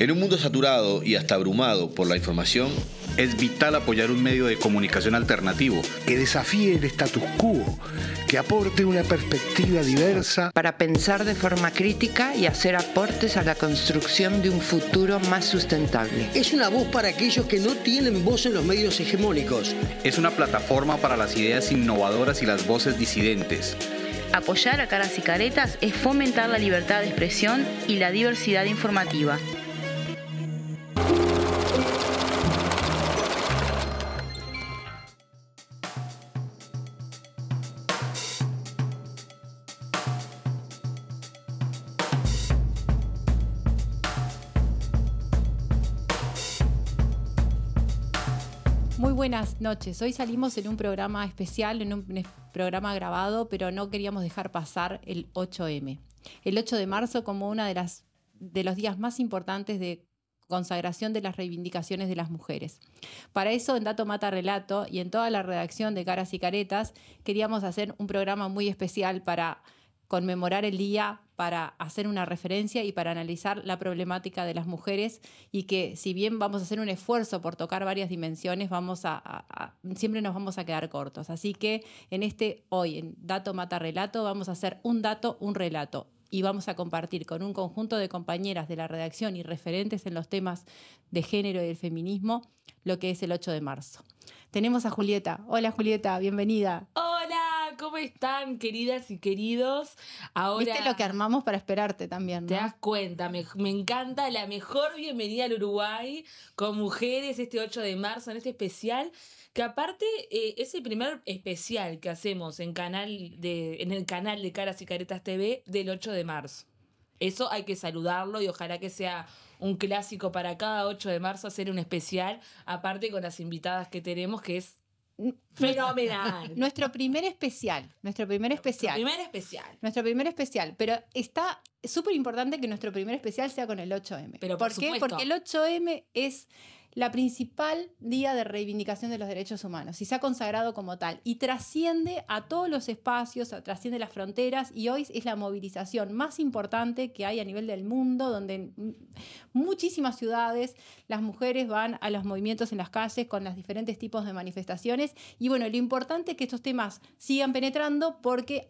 En un mundo saturado y hasta abrumado por la información, es vital apoyar un medio de comunicación alternativo que desafíe el status quo, que aporte una perspectiva diversa para pensar de forma crítica y hacer aportes a la construcción de un futuro más sustentable. Es una voz para aquellos que no tienen voz en los medios hegemónicos. Es una plataforma para las ideas innovadoras y las voces disidentes. Apoyar a Caras y Caretas es fomentar la libertad de expresión y la diversidad informativa. Muy buenas noches. Hoy salimos en un programa especial, en un programa grabado, pero no queríamos dejar pasar el 8M. El 8 de marzo como uno de, de los días más importantes de consagración de las reivindicaciones de las mujeres. Para eso, en Dato Mata Relato y en toda la redacción de Caras y Caretas, queríamos hacer un programa muy especial para conmemorar el día, para hacer una referencia y para analizar la problemática de las mujeres y que si bien vamos a hacer un esfuerzo por tocar varias dimensiones, vamos siempre nos vamos a quedar cortos. Así que en este hoy, en Dato Mata Relato, vamos a hacer un dato, un relato y vamos a compartir con un conjunto de compañeras de la redacción y referentes en los temas de género y del feminismo lo que es el 8 de marzo. Tenemos a Julieta. Hola Julieta, bienvenida. ¿cómo están, queridas y queridos? Ahora. Viste lo que armamos para esperarte también, Te das cuenta, me, encanta la mejor bienvenida al Uruguay con mujeres este 8 de marzo en este especial que aparte eh, es el primer especial que hacemos en, canal de, en el canal de Caras y Caretas TV del 8 de marzo. Eso hay que saludarlo y ojalá que sea un clásico para cada 8 de marzo hacer un especial, aparte con las invitadas que tenemos, que es Fenomenal. nuestro primer especial. Nuestro primer especial. Nuestro primer especial. Nuestro primer especial. Pero está súper importante que nuestro primer especial sea con el 8M. ¿Por qué? Porque el 8M es la principal día de reivindicación de los derechos humanos y se ha consagrado como tal y trasciende a todos los espacios, trasciende las fronteras y hoy es la movilización más importante que hay a nivel del mundo, donde en muchísimas ciudades las mujeres van a los movimientos en las calles con los diferentes tipos de manifestaciones y bueno, lo importante es que estos temas sigan penetrando porque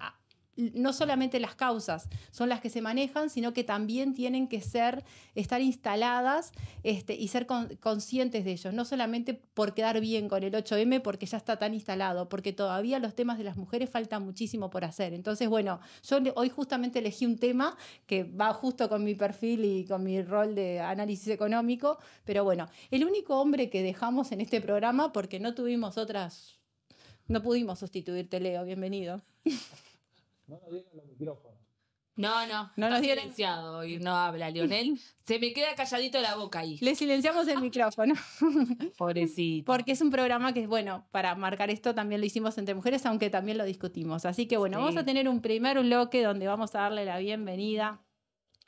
no solamente las causas son las que se manejan, sino que también tienen que ser, estar instaladas este, y ser conscientes de ellos, no solamente por quedar bien con el 8M porque ya está tan instalado, porque todavía los temas de las mujeres faltan muchísimo por hacer. Entonces, bueno, yo hoy justamente elegí un tema que va justo con mi perfil y con mi rol de análisis económico, pero bueno, el único hombre que dejamos en este programa porque no tuvimos otras, no pudimos sustituirte, Leo, bienvenido. No los micrófonos. No, no, no nos silenciado y no habla Lionel. Se me queda calladito la boca ahí. Le silenciamos el micrófono. Pobrecito. Porque es un programa que, es bueno, para marcar esto también lo hicimos entre mujeres, aunque también lo discutimos. Así que, bueno, vamos a tener un primer bloque donde vamos a darle la bienvenida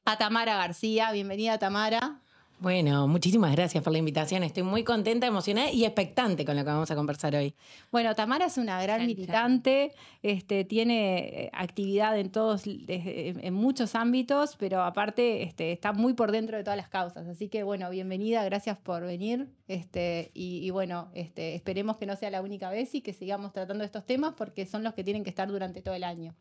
a Tamara García. Bienvenida, Tamara. Bueno, muchísimas gracias por la invitación. Estoy muy contenta, emocionada y expectante con lo que vamos a conversar hoy. Bueno, Tamara es una gran militante, este, tiene eh, actividad en todos, en muchos ámbitos, pero aparte este, está muy por dentro de todas las causas. Así que bueno, bienvenida, gracias por venir. Este, y, bueno, este, esperemos que no sea la única vez y que sigamos tratando estos temas porque son los que tienen que estar durante todo el año.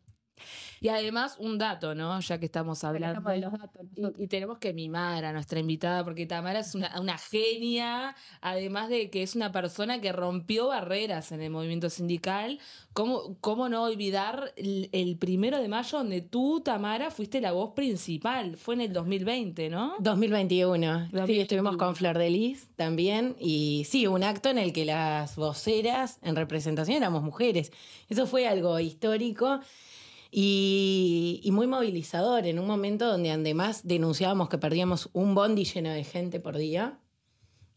Y además, un dato, ¿no? Ya que estamos hablando. de los datos, y, tenemos que mimar a nuestra invitada, porque Tamara es una, genia, además de que es una persona que rompió barreras en el movimiento sindical. ¿Cómo, cómo no olvidar el, primero de mayo, donde tú, Tamara, fuiste la voz principal? Fue en el 2020, ¿no? 2021. Sí, estuvimos con Flor de Lis también. Y sí, un acto en el que las voceras en representación éramos mujeres. Eso fue algo histórico y, muy movilizador en un momento donde además denunciábamos que perdíamos un bondi lleno de gente por día,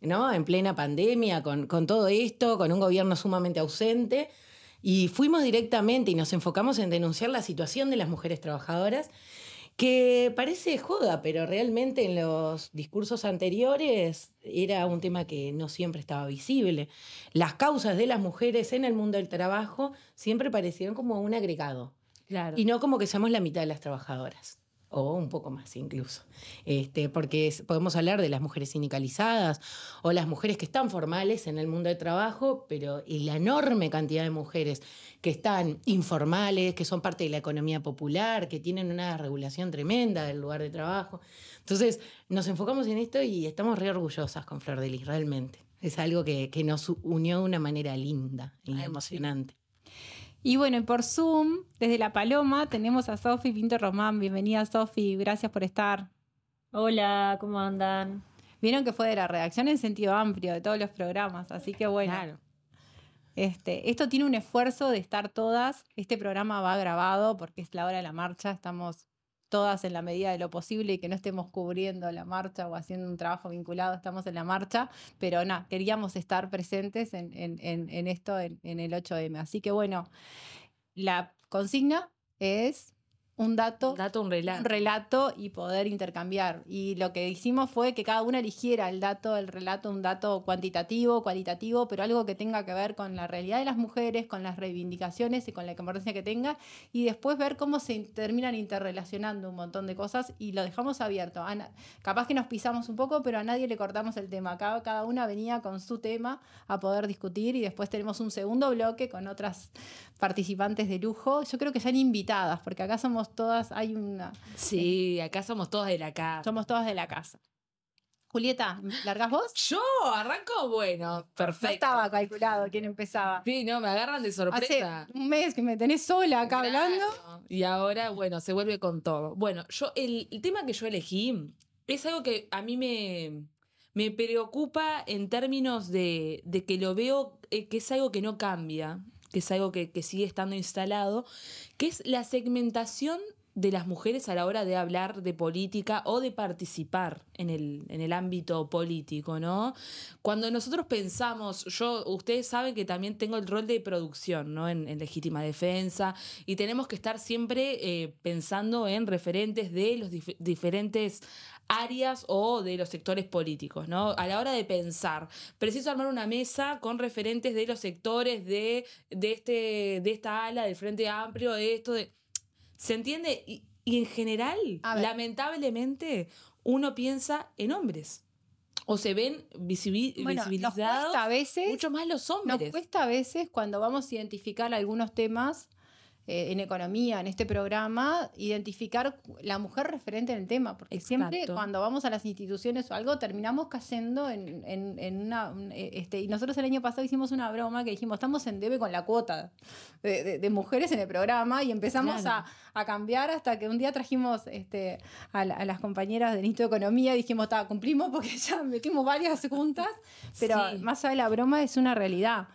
¿no? En plena pandemia, con, con todo esto, con un gobierno sumamente ausente. Y fuimos directamente y nos enfocamos en denunciar la situación de las mujeres trabajadoras, que parece joda, pero realmente en los discursos anteriores era un tema que no siempre estaba visible. Las causas de las mujeres en el mundo del trabajo siempre parecieron como un agregado. Y no como que seamos la mitad de las trabajadoras o un poco más incluso, este, porque podemos hablar de las mujeres sindicalizadas o las mujeres que están formales en el mundo del trabajo, pero la enorme cantidad de mujeres que están informales, que son parte de la economía popular, que tienen una regulación tremenda del lugar de trabajo. Entonces, nos enfocamos en esto y estamos re orgullosas con Flor de Lis, realmente. Es algo que, nos unió de una manera linda y emocionante. Y bueno, por Zoom, desde La Paloma, tenemos a Sofi Pinto Román. Bienvenida, Sofi. Gracias por estar. Hola, ¿cómo andan? Vieron que fue de la redacción en sentido amplio de todos los programas, así que bueno. Claro. Este, esto tiene un esfuerzo de estar todas. Este programa va grabado porque es la hora de la marcha. Estamos todas en la medida de lo posible y que no estemos cubriendo la marcha o haciendo un trabajo vinculado, estamos en la marcha, pero nada, queríamos estar presentes en, esto, en el 8M. Así que bueno, la consigna es un dato, un relato. y poder intercambiar. Y lo que hicimos fue que cada una eligiera el dato, el relato, un dato cuantitativo, cualitativo, pero algo que tenga que ver con la realidad de las mujeres, con las reivindicaciones y con la importancia que tenga, y después ver cómo se terminan interrelacionando un montón de cosas y lo dejamos abierto. Ana, capaz que nos pisamos un poco, pero a nadie le cortamos el tema. Cada, cada una venía con su tema a poder discutir y después tenemos un segundo bloque con otras participantes de lujo. Yo creo que ya han invitadas, porque acá somos todas, hay una... Sí, eh, acá somos todas de la casa. Somos todas de la casa. Julieta, ¿largas vos? Yo arranco, bueno, perfecto. No estaba calculado quién empezaba. Sí, no, me agarran de sorpresa. un mes que me tenés sola acá hablando. Y ahora, bueno, se vuelve con todo. Bueno, yo, el, tema que yo elegí es algo que a mí me, me preocupa en términos de, que lo veo, eh, que es algo que no cambia que es algo que, sigue estando instalado, que es la segmentación de las mujeres a la hora de hablar de política o de participar en el, en el, ámbito político, ¿no? Cuando nosotros pensamos, yo, ustedes saben que también tengo el rol de producción, ¿no? En, legítima defensa, y tenemos que estar siempre eh, pensando en referentes de los diferentes áreas o de los sectores políticos, ¿no? A la hora de pensar, preciso armar una mesa con referentes de los sectores de, este, de esta ala, del Frente Amplio, de esto, de... ¿Se entiende? Y, en general, lamentablemente, uno piensa en hombres. O se ven visibilizados mucho más los hombres. Nos cuesta a veces cuando vamos a identificar algunos temas eh, en economía, en este programa, identificar la mujer referente en el tema, porque siempre cuando vamos a las instituciones o algo terminamos cayendo en, una... Eh, este, y nosotros el año pasado hicimos una broma que dijimos, estamos en debe con la cuota de, mujeres en el programa y empezamos a, cambiar hasta que un día trajimos este, a, las compañeras del Instituto Economía y dijimos, cumplimos porque ya metimos varias juntas, pero más allá de la broma es una realidad.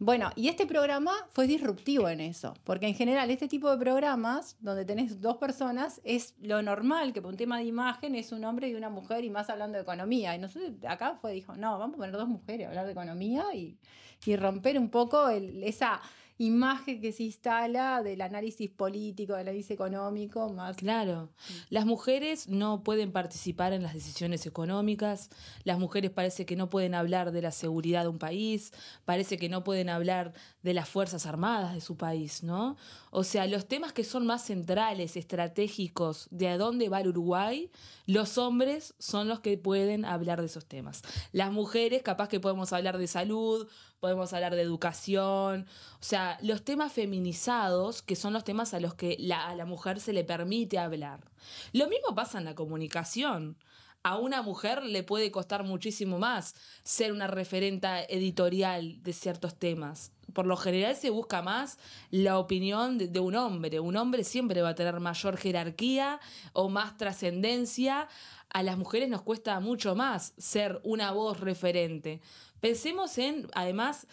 Bueno, y este programa fue disruptivo en eso, porque en general este tipo de programas, donde tenés dos personas, es lo normal que por un tema de imagen es un hombre y una mujer y más hablando de economía. Y nosotros acá fue, dijo, no, vamos a poner dos mujeres a hablar de economía y, y romper un poco el, esa imagen que se instala del análisis político, del análisis económico, más. Claro. Mm. Las mujeres no pueden participar en las decisiones económicas, las mujeres parece que no pueden hablar de la seguridad de un país, parece que no pueden hablar de las Fuerzas Armadas de su país, ¿no? O sea, los temas que son más centrales, estratégicos, de a dónde va el Uruguay, los hombres son los que pueden hablar de esos temas. Las mujeres capaz que podemos hablar de salud, podemos hablar de educación, o sea, los temas feminizados, que son los temas a los que a la mujer se le permite hablar. Lo mismo pasa en la comunicación. A una mujer le puede costar muchísimo más ser una referente editorial de ciertos temas por lo general se busca más la opinión de, un hombre. Un hombre siempre va a tener mayor jerarquía o más trascendencia. A las mujeres nos cuesta mucho más ser una voz referente. Pensemos en, además,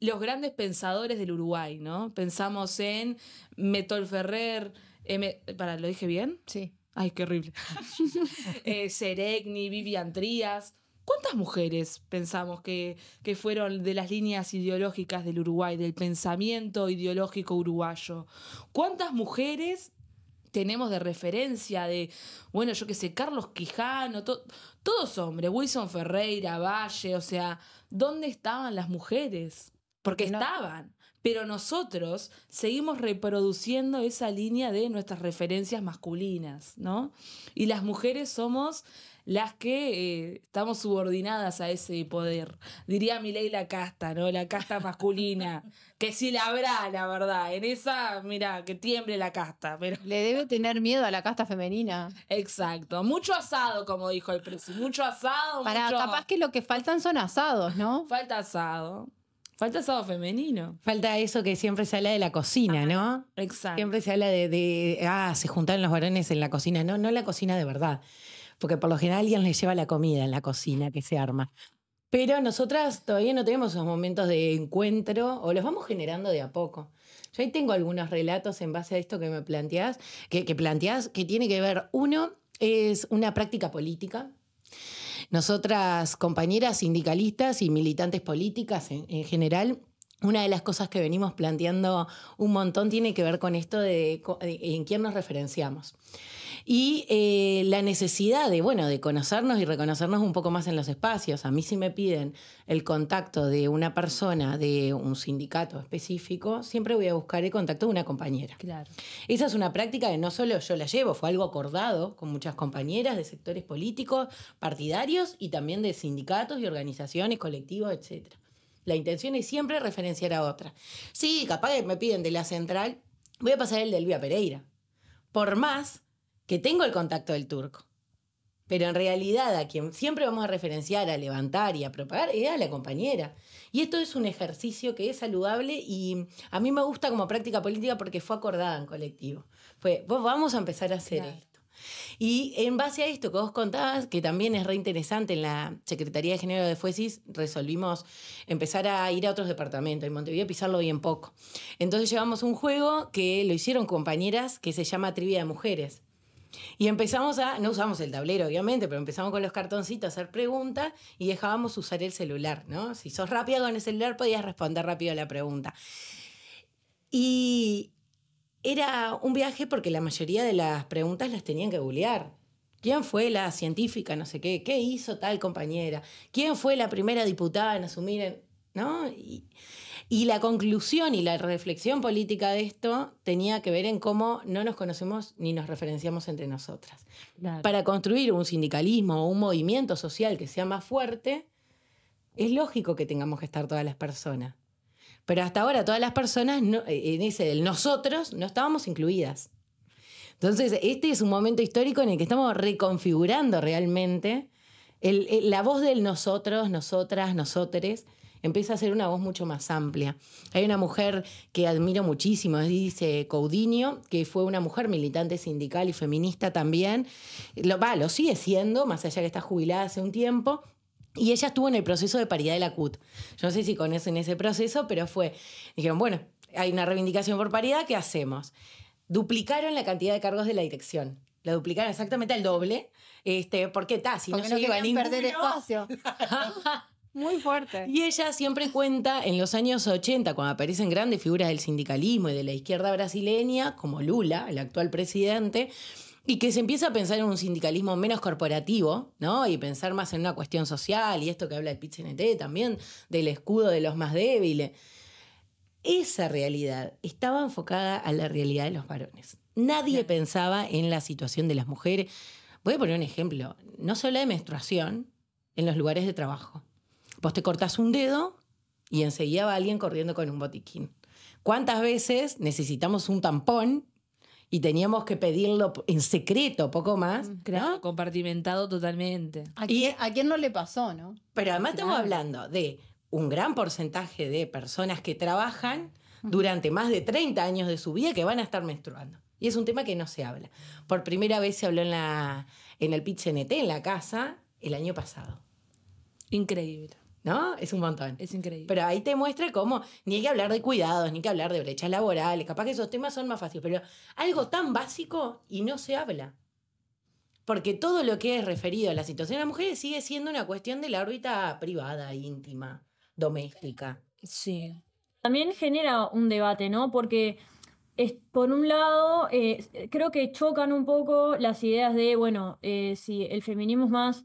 los grandes pensadores del Uruguay, ¿no? Pensamos en Metol Ferrer, para, ¿lo dije bien? Sí. Ay, qué horrible. eh, Seregni, Vivian Trías. ¿Cuántas mujeres pensamos que, que, fueron de las líneas ideológicas del Uruguay, del pensamiento ideológico uruguayo? ¿Cuántas mujeres tenemos de referencia de, bueno, yo qué sé, Carlos Quijano, todos hombres, Wilson Ferreira, Valle, o sea, ¿dónde estaban las mujeres? Porque estaban. Pero nosotros seguimos reproduciendo esa línea de nuestras referencias masculinas, ¿no? Y las mujeres somos las que eh, estamos subordinadas a ese poder. Diría mi ley la casta, ¿no? La casta masculina. que si la habrá, la verdad. En esa, mira, que tiemble la casta. Pero... Le debe tener miedo a la casta femenina. Exacto. Mucho asado, como dijo el presidente. Mucho asado. Para, capaz que lo que faltan son asados, ¿no? Falta asado. Falta asado femenino. Falta eso que siempre se habla de la cocina, ¿no? Exacto. Siempre se habla de, de, ah, se juntaron los varones en la cocina. No, no la cocina de verdad porque por lo general alguien les lleva la comida en la cocina que se arma. Pero nosotras todavía no tenemos esos momentos de encuentro o los vamos generando de a poco. Yo ahí tengo algunos relatos en base a esto que me planteás, que, que tiene que ver, uno es una práctica política. Nosotras, compañeras sindicalistas y militantes políticas en general, una de las cosas que venimos planteando un montón tiene que ver con esto de, en quién nos referenciamos. Y eh, la necesidad de, de conocernos y reconocernos un poco más en los espacios. A mí si me piden el contacto de una persona de un sindicato específico, siempre voy a buscar el contacto de una compañera. Claro. Esa es una práctica que no solo yo la llevo, fue algo acordado con muchas compañeras de sectores políticos, partidarios y también de sindicatos y organizaciones, colectivos, etcétera. La intención es siempre referenciar a otra. Sí, capaz que me piden de la central, voy a pasar el de Elvia Pereira. Por más que tengo el contacto del turco. Pero en realidad a quien siempre vamos a referenciar, a levantar y a propagar es a la compañera. Y esto es un ejercicio que es saludable y a mí me gusta como práctica política porque fue acordada en colectivo. Fue, vos vamos a empezar a hacer y en base a esto que vos contabas, que también es re interesante, en la Secretaría de Género de Fuesis resolvimos empezar a ir a otros departamentos. En Montevideo pisarlo bien poco. Entonces llevamos un juego que lo hicieron compañeras que se llama Trivia de Mujeres. Y empezamos a, no usamos el tablero obviamente, pero empezamos con los cartoncitos a hacer preguntas y dejábamos usar el celular, ¿no? Si sos rápida con el celular podías responder rápido a la pregunta. Y era un viaje porque la mayoría de las preguntas las tenían que googlear. ¿Quién fue la científica, no sé qué? ¿Qué hizo tal compañera? ¿Quién fue la primera diputada en asumir? ¿No? Y, la conclusión y la reflexión política de esto tenía que ver en cómo no nos conocemos ni nos referenciamos entre nosotras. Para construir un sindicalismo o un movimiento social que sea más fuerte, es lógico que tengamos que estar todas las personas. Pero hasta ahora todas las personas en ese eh, eh, del nosotros no estábamos incluidas. Entonces, este es un momento histórico en el que estamos reconfigurando realmente la voz del nosotros, nosotras, nosotres. Empieza a ser una voz mucho más amplia. Hay una mujer que admiro muchísimo, dice Coudinho, que fue una mujer militante sindical y feminista también. Lo, va, lo sigue siendo, más allá que está jubilada hace un tiempo, y ella estuvo en el proceso de paridad de la CUT. Yo no sé si conocen ese proceso, pero fue. Dijeron, bueno, hay una reivindicación por paridad, ¿qué hacemos? Duplicaron la cantidad de cargos de la dirección. La duplicaron exactamente al doble. Este, qué? está, si no, se perder espacio. Muy fuerte. Y ella siempre cuenta en los años 80, cuando aparecen grandes figuras del sindicalismo y de la izquierda brasileña, como Lula, el actual presidente, y que se empieza a pensar en un sindicalismo menos corporativo, ¿no? Y pensar más en una cuestión social, y esto que habla el pit también, del escudo de los más débiles. Esa realidad estaba enfocada a la realidad de los varones. Nadie pensaba en la situación de las mujeres. Voy a poner un ejemplo. No se habla de menstruación en los lugares de trabajo. Vos te cortás un dedo y enseguida va alguien corriendo con un botiquín. ¿Cuántas veces necesitamos un tampón y teníamos que pedirlo en secreto, poco más. Mm, claro, compartimentado totalmente. ¿A y, ¿A quién no le pasó, no? Pero además estamos hablando de un gran porcentaje de personas que trabajan durante más de 30 años de su vida que van a estar menstruando. Y es un tema que no se habla. Por primera vez se habló en, la, en el pitch NT, en la casa, el año pasado. Increíble. ¿No? Es un montón. Es increíble. Pero ahí te muestra cómo, ni hay que hablar de cuidados, ni hay que hablar de brechas laborales, capaz que esos temas son más fáciles, pero algo tan básico y no se habla. Porque todo lo que es referido a la situación de las mujeres sigue siendo una cuestión de la órbita privada, íntima, doméstica. Sí. También genera un debate, ¿no? Porque es, por un lado, eh, creo que chocan un poco las ideas de, bueno, eh, si el feminismo es más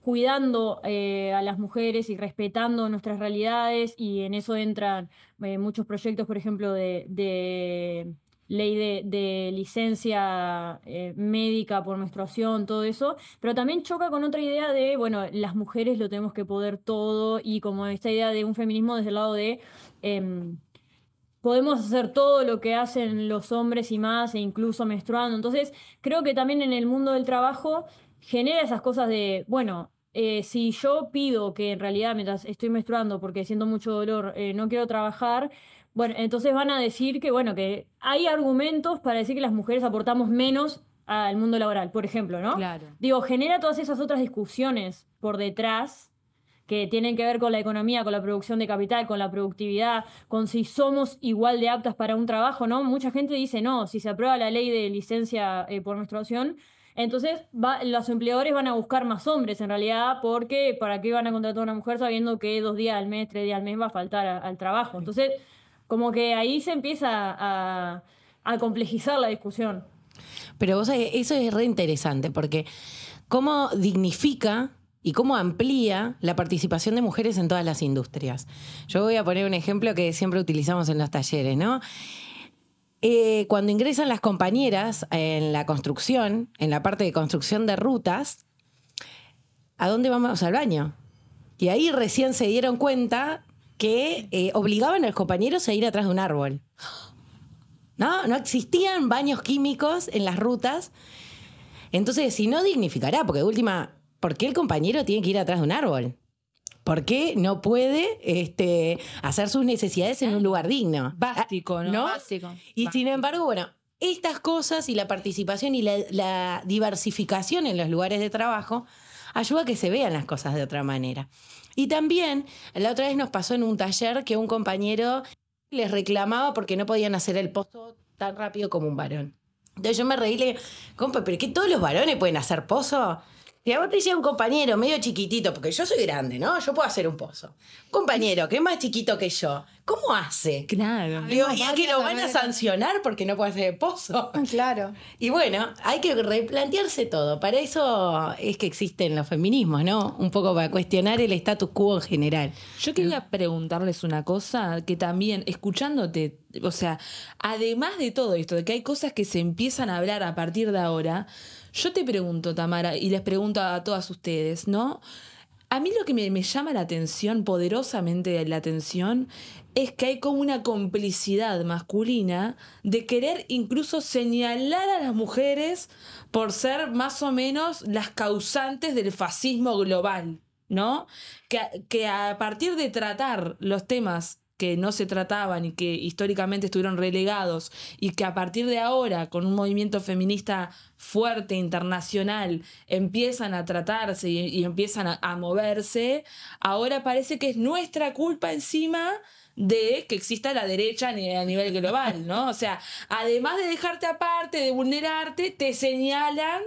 cuidando eh, a las mujeres y respetando nuestras realidades y en eso entran eh, muchos proyectos, por ejemplo, de, ley de, licencia eh, médica por menstruación, todo eso, pero también choca con otra idea de, bueno, las mujeres lo tenemos que poder todo y como esta idea de un feminismo desde el lado de... Em, podemos hacer todo lo que hacen los hombres y más, e incluso menstruando. Entonces, creo que también en el mundo del trabajo genera esas cosas de, bueno, eh, si yo pido que en realidad mientras estoy menstruando porque siento mucho dolor, eh, no quiero trabajar, bueno, entonces van a decir que, bueno, que hay argumentos para decir que las mujeres aportamos menos al mundo laboral, por ejemplo, ¿no? Claro. Digo, genera todas esas otras discusiones por detrás que tienen que ver con la economía, con la producción de capital, con la productividad, con si somos igual de aptas para un trabajo, ¿no? Mucha gente dice, no, si se aprueba la ley de licencia eh, por menstruación, entonces, los empleadores van a buscar más hombres en realidad, porque ¿para qué van a contratar a una mujer sabiendo que dos días al mes, tres días al mes va a faltar al trabajo? Entonces, como que ahí se empieza a, complejizar la discusión. Pero vos eso es re interesante, porque cómo dignifica y cómo amplía la participación de mujeres en todas las industrias. Yo voy a poner un ejemplo que siempre utilizamos en los talleres, ¿no? Eh, cuando ingresan las compañeras en la construcción, en la parte de construcción de rutas, ¿a dónde vamos al baño? Y ahí recién se dieron cuenta que eh, obligaban a los compañeros a ir atrás de un árbol. ¿No? No existían baños químicos en las rutas. Entonces, si no dignificará, porque de última, ¿por qué el compañero tiene que ir atrás de un árbol? ¿Por qué no puede este, hacer sus necesidades en un lugar digno? Básico, ¿no? Básico. Y sin embargo, bueno, estas cosas y la participación y la, diversificación en los lugares de trabajo ayuda a que se vean las cosas de otra manera. Y también, la otra vez nos pasó en un taller que un compañero les reclamaba porque no podían hacer el pozo tan rápido como un varón. Entonces yo me reí y le dije, compa, ¿pero qué todos los varones pueden hacer pozo? Si a vos te llega un compañero medio chiquitito, porque yo soy grande, ¿no? Yo puedo hacer un pozo. compañero que es más chiquito que yo, ¿cómo hace? Claro. y es que lo van a sancionar porque no puede hacer pozo. Ah, claro. Y bueno, hay que replantearse todo. Para eso es que existen los feminismos, ¿no? Un poco para cuestionar el status quo en general. Yo quería preguntarles una cosa que también, escuchándote, o sea, además de todo esto, de que hay cosas que se empiezan a hablar a partir de ahora, yo te pregunto, Tamara, y les pregunto a todas ustedes, ¿no? A mí lo que me, llama la atención, poderosamente la atención, es que hay como una complicidad masculina de querer incluso señalar a las mujeres por ser más o menos las causantes del fascismo global, ¿no? Que, que a partir de tratar los temas que no se trataban y que históricamente estuvieron relegados y que a partir de ahora, con un movimiento feminista fuerte, internacional, empiezan a tratarse y, empiezan a, a moverse, ahora parece que es nuestra culpa encima de que exista la derecha a nivel global, ¿no? O sea, además de dejarte aparte, de vulnerarte, te señalan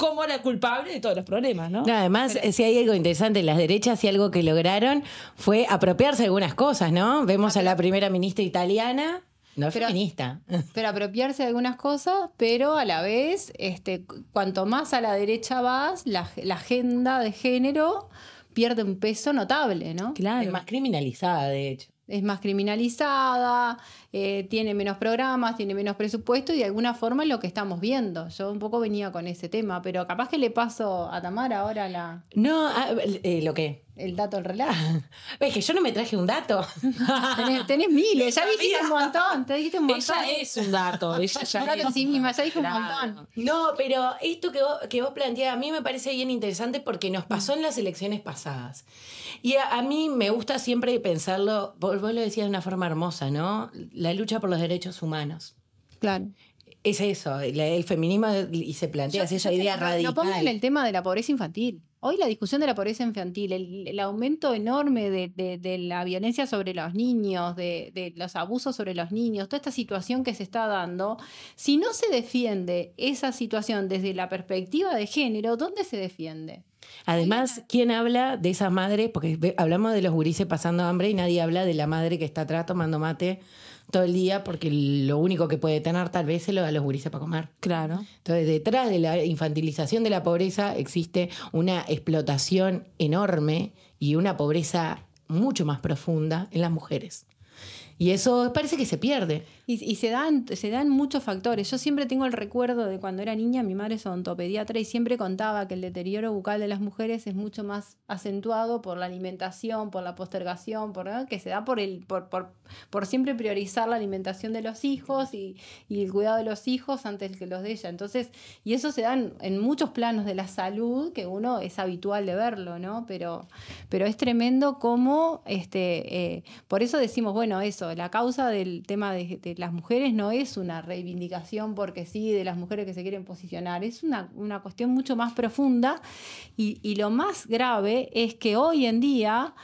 como era culpable de todos los problemas, ¿no? además, si hay algo interesante en las derechas, y algo que lograron fue apropiarse de algunas cosas, ¿no? Vemos a la primera ministra italiana. No es pero, feminista. Pero apropiarse de algunas cosas, pero a la vez, este, cuanto más a la derecha vas, la, la agenda de género pierde un peso notable, ¿no? Claro. Eh, es más criminalizada, de hecho. Es más criminalizada, eh, tiene menos programas, tiene menos presupuesto y de alguna forma es lo que estamos viendo. Yo un poco venía con ese tema, pero capaz que le paso a Tamara ahora la... No, ah, eh, lo que... El dato el relato. es que yo no me traje un dato. tenés, miles, ya dijiste un montón, Ella es un dato, ella ya un un montón. No, pero esto que vos, que vos planteás a mí me parece bien interesante porque nos pasó en las elecciones pasadas. Y a, mí me gusta siempre pensarlo, vos lo decías de una forma hermosa, ¿no? la lucha por los derechos humanos. Claro. Es eso, el feminismo y se plantea esa idea radical. No pongan el tema de la pobreza infantil. Hoy la discusión de la pobreza infantil, el, aumento enorme de, la violencia sobre los niños, de, de, los abusos sobre los niños, toda esta situación que se está dando, si no se defiende esa situación desde la perspectiva de género, ¿dónde se defiende? Además, ¿quién habla de esas madres? Porque hablamos de los gurises pasando hambre y nadie habla de la madre que está atrás tomando mate todo el día porque lo único que puede tener tal vez se lo da los gurises para comer. Claro. Entonces, detrás de la infantilización de la pobreza existe una explotación enorme y una pobreza mucho más profunda en las mujeres. Y eso parece que se pierde. Y, se, dan, se dan muchos factores. Yo siempre tengo el recuerdo de cuando era niña, mi madre es odontopediatra y siempre contaba que el deterioro bucal de las mujeres es mucho más acentuado por la alimentación, por la postergación, por, que se da por, el, por, por, por, siempre priorizar la alimentación de los hijos y, el cuidado de los hijos antes que los de ella. Entonces, y eso se da en, muchos planos de la salud que uno es habitual de verlo, ¿no? Pero, pero es tremendo cómo, este, eh, por eso decimos, bueno, eso, la causa del tema de las mujeres no es una reivindicación porque sí de las mujeres que se quieren posicionar, es una, cuestión mucho más profunda y, lo más grave es que hoy en día,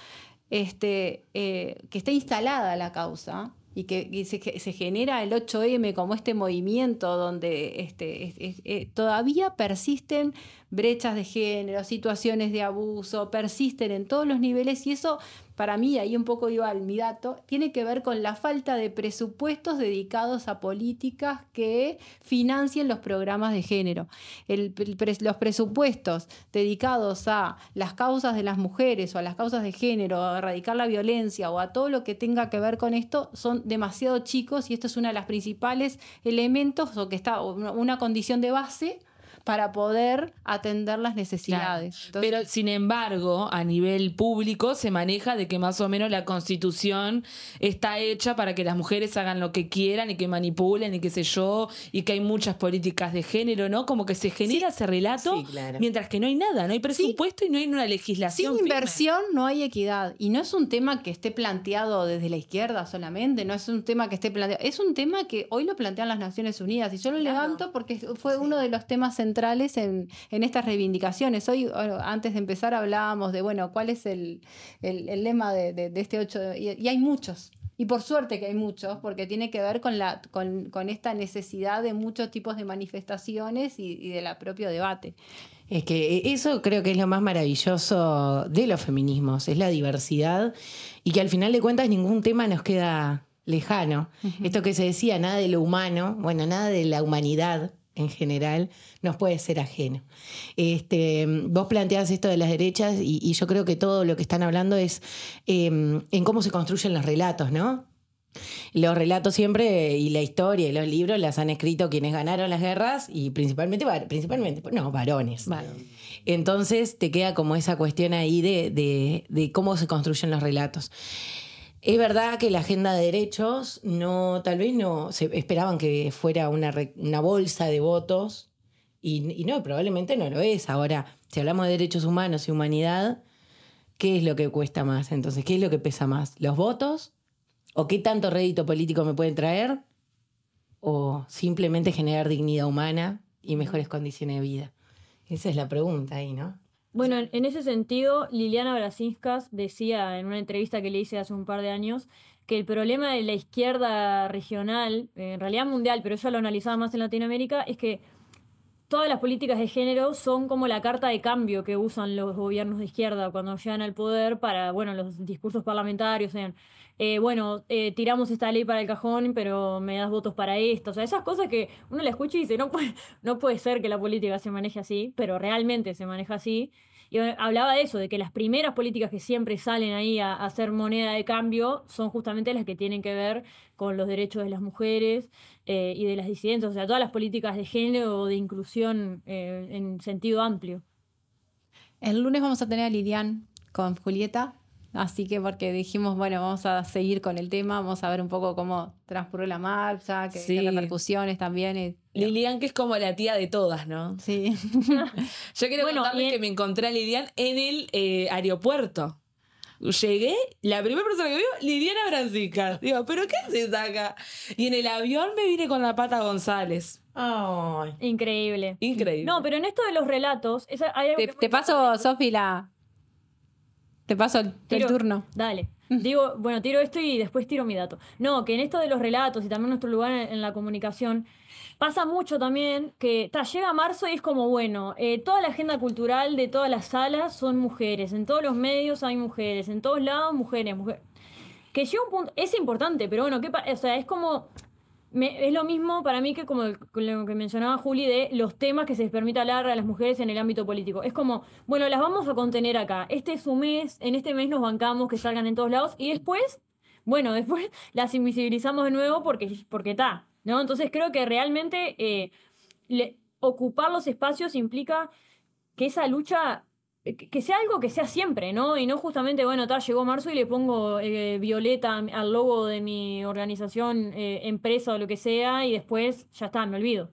este, eh, que está instalada la causa, y que, se, se, genera el 8M como este movimiento donde este, eh, todavía persisten brechas de género, situaciones de abuso, persisten en todos los niveles y eso para mí, ahí un poco iba mi dato, tiene que ver con la falta de presupuestos dedicados a políticas que financien los programas de género. los presupuestos dedicados a las causas de las mujeres o a las causas de género, a erradicar la violencia o a todo lo que tenga que ver con esto son demasiado chicos y esto es uno de los principales elementos o que está una condición de base para poder atender las necesidades. Pero sin embargo, a nivel público se maneja de que más o menos la constitución está hecha para que las mujeres hagan lo que quieran y que manipulen y qué sé yo, y que hay muchas políticas de género, ¿no? Como que se genera ese relato, mientras que no hay nada, no hay presupuesto y no hay una legislación. Sin inversión no hay equidad. Y no es un tema que esté planteado desde la izquierda solamente, no es un tema que esté planteado, es un tema que hoy lo plantean las Naciones Unidas y yo lo levanto porque fue uno de los temas centrales en, estas reivindicaciones. Hoy, antes de empezar, hablábamos de, bueno, cuál es el, lema de, este ocho y, y hay muchos, y por suerte que hay muchos, porque tiene que ver con, la, con, esta necesidad de muchos tipos de manifestaciones y, y del propio debate. Es que eh, eso creo que es lo más maravilloso de los feminismos, es la diversidad y que al final de cuentas ningún tema nos queda lejano. Esto que se decía, nada de lo humano, bueno, nada de la humanidad, en general nos puede ser ajeno. Este, vos planteas esto de las derechas y, yo creo que todo lo que están hablando es em, en cómo se construyen los relatos, ¿no? Los relatos siempre y la historia y los libros las han escrito quienes ganaron las guerras y principalmente, principalmente no, varones. Entonces te queda como esa cuestión ahí de cómo se construyen los relatos. Es verdad que la agenda de derechos no, tal vez no, se esperaban que fuera una, una bolsa de votos y, y, no, probablemente no lo es. Ahora, si hablamos de derechos humanos y humanidad, ¿qué es lo que cuesta más? Entonces, ¿qué es lo que pesa más? ¿Los votos? ¿O qué tanto rédito político me pueden traer? ¿O simplemente generar dignidad humana y mejores condiciones de vida? Esa es la pregunta ahí, ¿no? Bueno, en, ese sentido, Liliana Brasinskas decía en una entrevista que le hice hace un par de años que el problema de la izquierda regional, eh, en realidad mundial, pero ella lo analizaba más en Latinoamérica, es que todas las políticas de género son como la carta de cambio que usan los gobiernos de izquierda cuando llegan al poder para, bueno, los discursos parlamentarios, sean, eh, bueno, eh, tiramos esta ley para el cajón, pero me das votos para esto. O sea, esas cosas que uno le escucha y dice, no puede ser que la política se maneje así, pero realmente se maneja así. Y eh, hablaba de eso, de que las primeras políticas que siempre salen ahí a, hacer moneda de cambio son justamente las que tienen que ver con los derechos de las mujeres eh, y de las disidencias, o sea, todas las políticas de género o de inclusión eh, en sentido amplio. El lunes vamos a tener a Lidian con Julieta Así que porque dijimos, bueno, vamos a seguir con el tema, vamos a ver un poco cómo transcurrió la marcha, qué, sí. repercusiones también. Eh, Lilian, que es como la tía de todas, ¿no? Sí. Yo quiero contarles que me encontré a Lilian en el eh, aeropuerto. Llegué, la primera persona que vio, Liliana Brancica. Digo, ¿pero qué se acá? Y en el avión me vine con la pata González. Increíble. Increíble. No, pero en esto de los relatos, te, te paso, Sofi, la, te paso el, turno. Dale. Mm. Digo, bueno, tiro esto y después tiro mi dato. No, que en esto de los relatos y también nuestro lugar en, la comunicación, pasa mucho también que llega marzo y es como, bueno, eh, toda la agenda cultural de todas las salas son mujeres, en todos los medios hay mujeres, en todos lados mujeres, mujeres. Que llega un punto, es importante, pero bueno, ¿qué o sea, es como es lo mismo para mí que como lo que mencionaba Juli de los temas que se les permite hablar a las mujeres en el ámbito político. Es como, bueno, las vamos a contener acá. Este es su mes, en este mes nos bancamos que salgan en todos lados y después, bueno, después las invisibilizamos de nuevo porque está, ¿no? Entonces creo que realmente eh, ocupar los espacios implica que esa lucha eh, que sea algo que sea siempre, ¿no? Y no justamente, bueno, tal, llegó marzo y le pongo eh, violeta al logo de mi organización, eh, empresa o lo que sea, y después ya está, me olvido.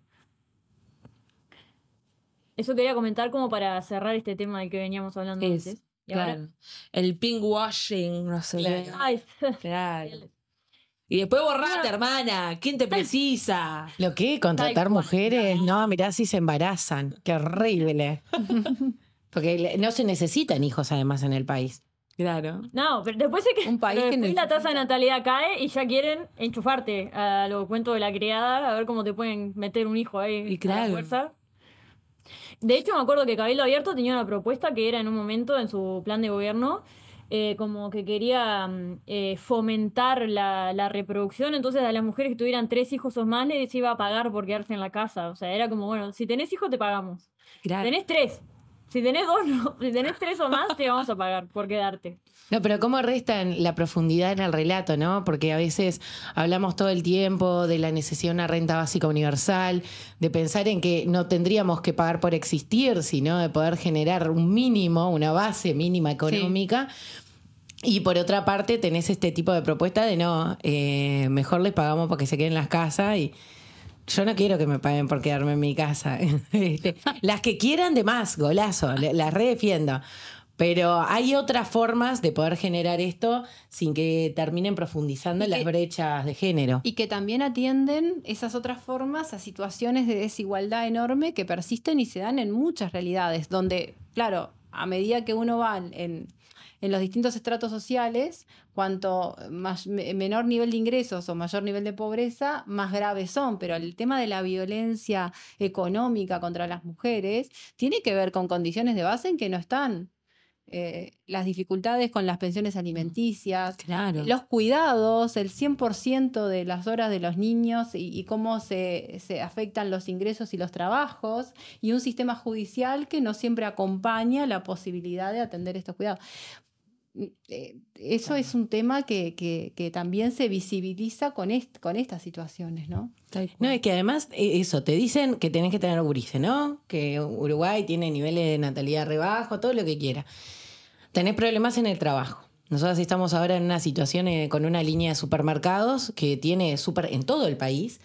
Eso quería comentar como para cerrar este tema del que veníamos hablando antes. Claro. El pink washing, no sé. Y después borrate, hermana. ¿Quién te precisa? Lo qué? contratar mujeres, no, mirá si se embarazan. Qué horrible. Porque no se necesitan hijos además en el país. Claro. No, pero después es que, la tasa de natalidad cae y ya quieren enchufarte a lo cuento de la criada, a ver cómo te pueden meter un hijo ahí y la fuerza. De hecho, me acuerdo que Cabildo Abierto tenía una propuesta que era en un momento en su plan de gobierno, eh, como que quería mm, eh, fomentar la, reproducción, entonces a las mujeres que tuvieran tres hijos o más les iba a pagar por quedarse en la casa. O sea, era como, bueno, si tenés hijos te pagamos. Claro. Tenés tres, si tenés dos, Si tenés tres o más, te vamos a pagar por quedarte. No, pero ¿cómo en la profundidad en el relato, no? Porque a veces hablamos todo el tiempo de la necesidad de una renta básica universal, de pensar en que no tendríamos que pagar por existir, sino de poder generar un mínimo, una base mínima económica. Y por otra parte, tenés este tipo de propuesta de no, eh, mejor les pagamos porque se queden en las casas y yo no quiero que me paguen por quedarme en mi casa. las que quieran de más, golazo, las redefiendo. Pero hay otras formas de poder generar esto sin que terminen profundizando las brechas de género. Y que también atienden esas otras formas a situaciones de desigualdad enorme que persisten y se dan en muchas realidades, donde, claro, a medida que uno va en, en los distintos estratos sociales, cuanto más, menor nivel de ingresos o mayor nivel de pobreza, más graves son. Pero el tema de la violencia económica contra las mujeres tiene que ver con condiciones de base en que no están. Eh, las dificultades con las pensiones alimenticias, los cuidados, el 100% de las horas de los niños y, cómo se, se, afectan los ingresos y los trabajos, y un sistema judicial que no siempre acompaña la posibilidad de atender estos cuidados. Mm, eh, eso es un tema que, que, también se visibiliza con, con estas situaciones, ¿no? No, es que además eh, eso, te dicen que tenés que tener gurises, ¿no? Que Uruguay tiene niveles de natalidad rebajo, todo lo que quiera. Tenés problemas en el trabajo. Nosotros estamos ahora en una situación eh, con una línea de supermercados que tiene super en todo el país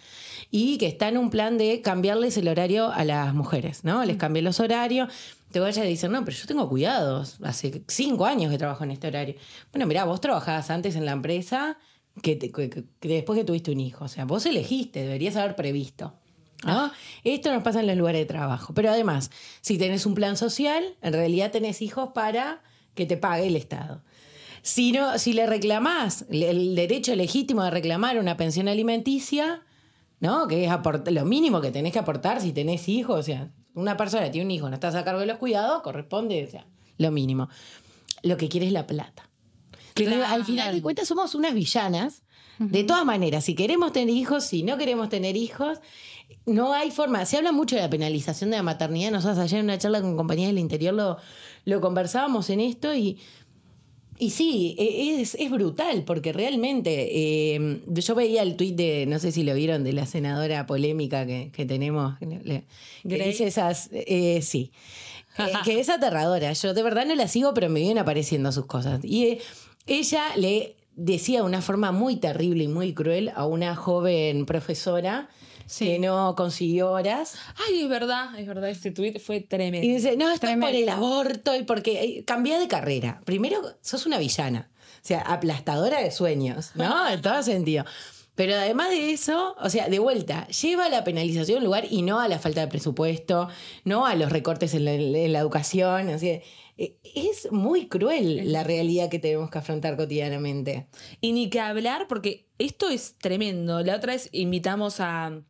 y que está en un plan de cambiarles el horario a las mujeres, ¿no? Les mm. cambié los horarios. Te voy a decir, no, pero yo tengo cuidados. Hace cinco años que trabajo en este horario. Bueno, mirá, vos trabajabas antes en la empresa que, después que tuviste un hijo. O sea, vos elegiste, deberías haber previsto. Ah. Esto nos pasa en los lugares de trabajo. Pero además, si tenés un plan social, en realidad tenés hijos para que te pague el Estado. Si, si le reclamás el derecho legítimo de reclamar una pensión alimenticia, ¿no? Que es lo mínimo que tenés que aportar si tenés hijos. O sea, una persona tiene un hijo, no estás a cargo de los cuidados, corresponde, o sea, lo mínimo. Lo que quiere es la plata. al final de cuentas somos unas villanas. De todas maneras, si queremos tener hijos, si no queremos tener hijos, no hay forma. Se habla mucho de la penalización de la maternidad. Nosotros ayer en una charla con compañías del interior lo, lo conversábamos en esto y y sí, e, es, brutal, porque realmente em, yo veía el tuit de, no sé si lo vieron, de la senadora polémica que, tenemos, que dice esas, eh, sí, eh, que es aterradora. Yo de verdad no la sigo, pero me vienen apareciendo sus cosas. Y eh, ella le decía de una forma muy terrible y muy cruel a una joven profesora sí. que no consiguió horas. Ay, es verdad, es verdad, este tuit fue tremendo. Y dice, no, esto es por el aborto y porque eh, cambié de carrera. Primero, sos una villana, o sea, aplastadora de sueños, ¿no? en todo sentido. Pero además de eso, o sea, de vuelta, lleva a la penalización un lugar y no a la falta de presupuesto, no a los recortes en la, educación, así eh, es muy cruel la realidad que tenemos que afrontar cotidianamente. Y ni que hablar, porque esto es tremendo. La otra vez invitamos a,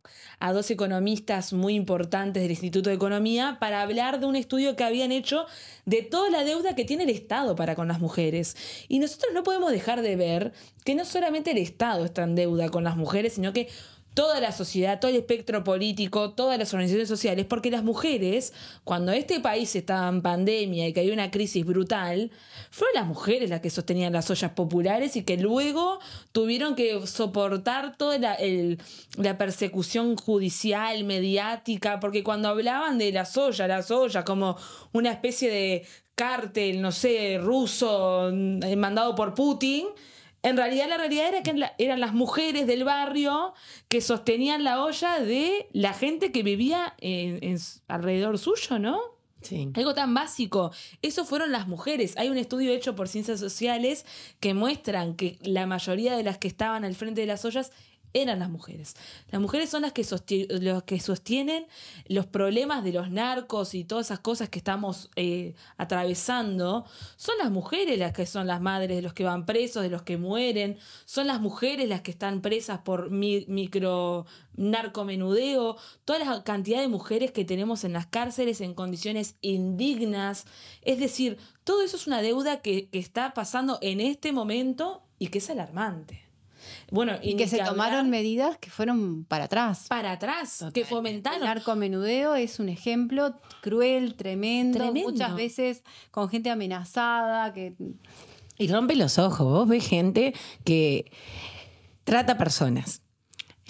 dos economistas muy importantes del Instituto de Economía para hablar de un estudio que habían hecho de toda la deuda que tiene el Estado para con las mujeres. Y nosotros no podemos dejar de ver que no solamente el Estado está en deuda con las mujeres, sino que toda la sociedad, todo el espectro político, todas las organizaciones sociales, porque las mujeres, cuando este país estaba en pandemia y que había una crisis brutal, fueron las mujeres las que sostenían las ollas populares y que luego tuvieron que soportar toda la, persecución judicial, mediática, porque cuando hablaban de la ollas, la ollas como una especie de cártel, no sé, ruso, eh, mandado por Putin, en realidad la realidad era que eran las mujeres del barrio que sostenían la olla de la gente que vivía en, alrededor suyo, ¿no? Sí. Algo tan básico. Eso fueron las mujeres. Hay un estudio hecho por ciencias sociales que muestran que la mayoría de las que estaban al frente de las ollas eran las mujeres. Las mujeres son las que, que sostienen los problemas de los narcos y todas esas cosas que estamos eh, atravesando. Son las mujeres las que son las madres de los que van presos, de los que mueren. Son las mujeres las que están presas por micro narcomenudeo. Toda la cantidad de mujeres que tenemos en las cárceles en condiciones indignas. Es decir, todo eso es una deuda que está pasando en este momento y que es alarmante y, que se tomaron medidas que fueron para atrás. Para atrás, que fomentaron. El menudeo es un ejemplo cruel, tremendo, muchas veces con gente amenazada. que Y rompe los ojos, vos ves gente que trata personas,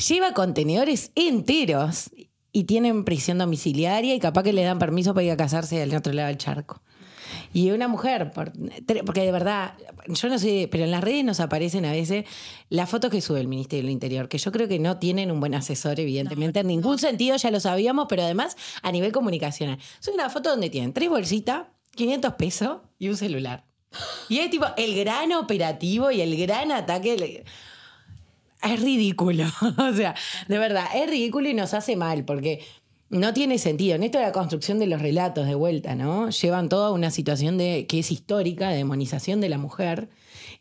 lleva contenedores enteros y tienen prisión domiciliaria y capaz que le dan permiso para ir a casarse al otro lado del charco. Y una mujer, porque de verdad, yo no sé, pero en las redes nos aparecen a veces las fotos que sube el Ministerio del Interior, que yo creo que no tienen un buen asesor, evidentemente, en ningún sentido, ya lo sabíamos, pero además a nivel comunicacional. Es una foto donde tienen tres bolsitas, 500 pesos y un celular. Y es tipo el gran operativo y el gran ataque. Es ridículo, o sea, de verdad, es ridículo y nos hace mal, porque no tiene sentido. En esto de la construcción de los relatos de vuelta, ¿no? Llevan toda una situación de, que es histórica, de demonización de la mujer.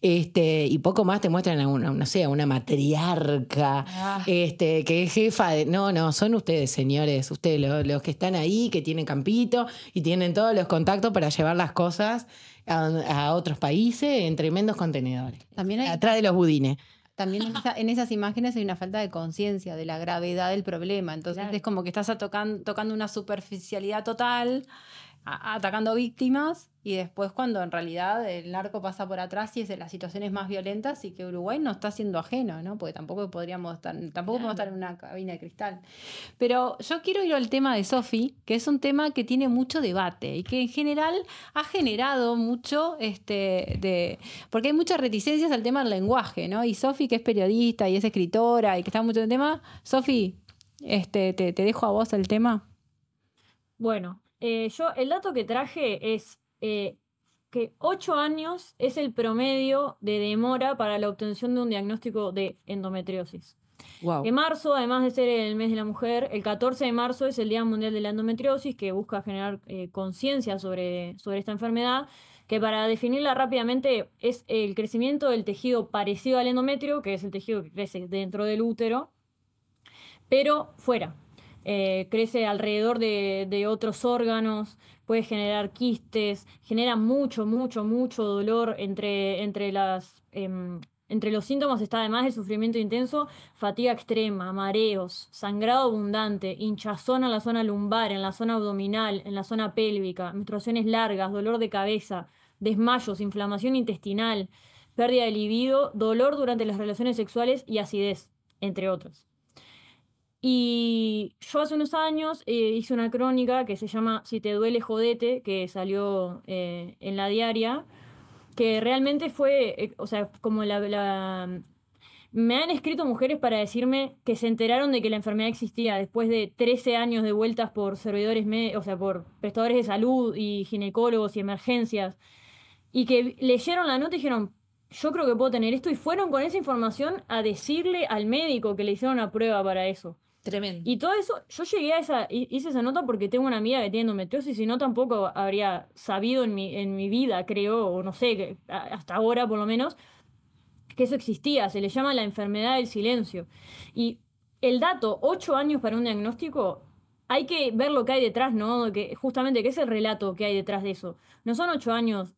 Este, y poco más te muestran a una, no sé, a una matriarca, ah. este, que es jefa de. No, no, son ustedes, señores, ustedes, los, que están ahí, que tienen campito y tienen todos los contactos para llevar las cosas a, otros países en tremendos contenedores. También Atrás de los budines también en, esas imágenes hay una falta de conciencia de la gravedad del problema. Entonces es como que estás tocando una superficialidad total, atacando víctimas y después cuando en realidad el narco pasa por atrás y es de las situaciones más violentas y que Uruguay no está siendo ajeno, ¿no? Porque tampoco podríamos estar, tampoco podemos estar en una cabina de cristal. Pero yo quiero ir al tema de Sofi, que es un tema que tiene mucho debate y que en general ha generado mucho este de porque hay muchas reticencias al tema del lenguaje, ¿no? Y Sofi que es periodista y es escritora y que está mucho en el tema, Sofi, este te, dejo a vos el tema. Bueno, eh, yo el dato que traje es eh, que ocho años es el promedio de demora para la obtención de un diagnóstico de endometriosis. en marzo, además de ser el mes de la mujer, el 14 de marzo es el Día Mundial de la Endometriosis, que busca generar eh, conciencia sobre, sobre esta enfermedad, que para definirla rápidamente es el crecimiento del tejido parecido al endometrio, que es el tejido que crece dentro del útero, pero fuera. Eh, crece alrededor de otros órganos, puede generar quistes, genera mucho, mucho, mucho dolor entre, entre las... Em, entre los síntomas está además el sufrimiento intenso, fatiga extrema, mareos, sangrado abundante, hinchazón en la zona lumbar, en la zona abdominal, en la zona pélvica, menstruaciones largas, dolor de cabeza, desmayos, inflamación intestinal, pérdida de libido, dolor durante las relaciones sexuales y acidez, entre otros. Y yo hace unos años eh, hice una crónica que se llama Si te duele, jodete, que salió eh, en la diaria, que realmente fue, eh, o sea, como la, mm, Me han escrito mujeres para decirme que se enteraron de que la enfermedad existía después de 13 años de vueltas por servidores, o sea, por prestadores de salud y ginecólogos y emergencias, y que leyeron la nota y dijeron, yo creo que puedo tener esto, y fueron con esa información a decirle al médico que le hicieron la prueba para eso. Tremendo. Y todo eso, yo llegué a esa, hice esa nota porque tengo una amiga que tiene endometriosis y no tampoco habría sabido en mi, en mi vida, creo, o no sé, hasta ahora por lo menos, que eso existía. Se le llama la enfermedad del silencio. Y el dato, ocho años para un diagnóstico, hay que ver lo que hay detrás, ¿no? Que, justamente, ¿qué es el relato que hay detrás de eso? No son ocho años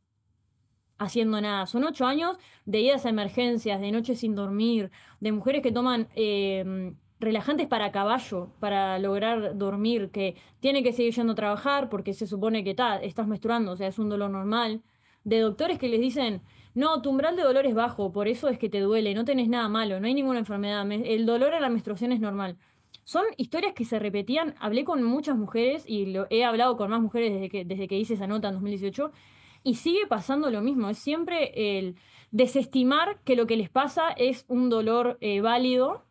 haciendo nada. Son ocho años de idas a emergencias, de noches sin dormir, de mujeres que toman eh, relajantes para caballo, para lograr dormir, que tiene que seguir yendo a trabajar porque se supone que estás menstruando, o sea, es un dolor normal. De doctores que les dicen, no, tu umbral de dolor es bajo, por eso es que te duele, no tenés nada malo, no hay ninguna enfermedad, el dolor a la menstruación es normal. Son historias que se repetían, hablé con muchas mujeres y lo, he hablado con más mujeres desde que, desde que hice esa nota en 2018 y sigue pasando lo mismo, es siempre el desestimar que lo que les pasa es un dolor eh, válido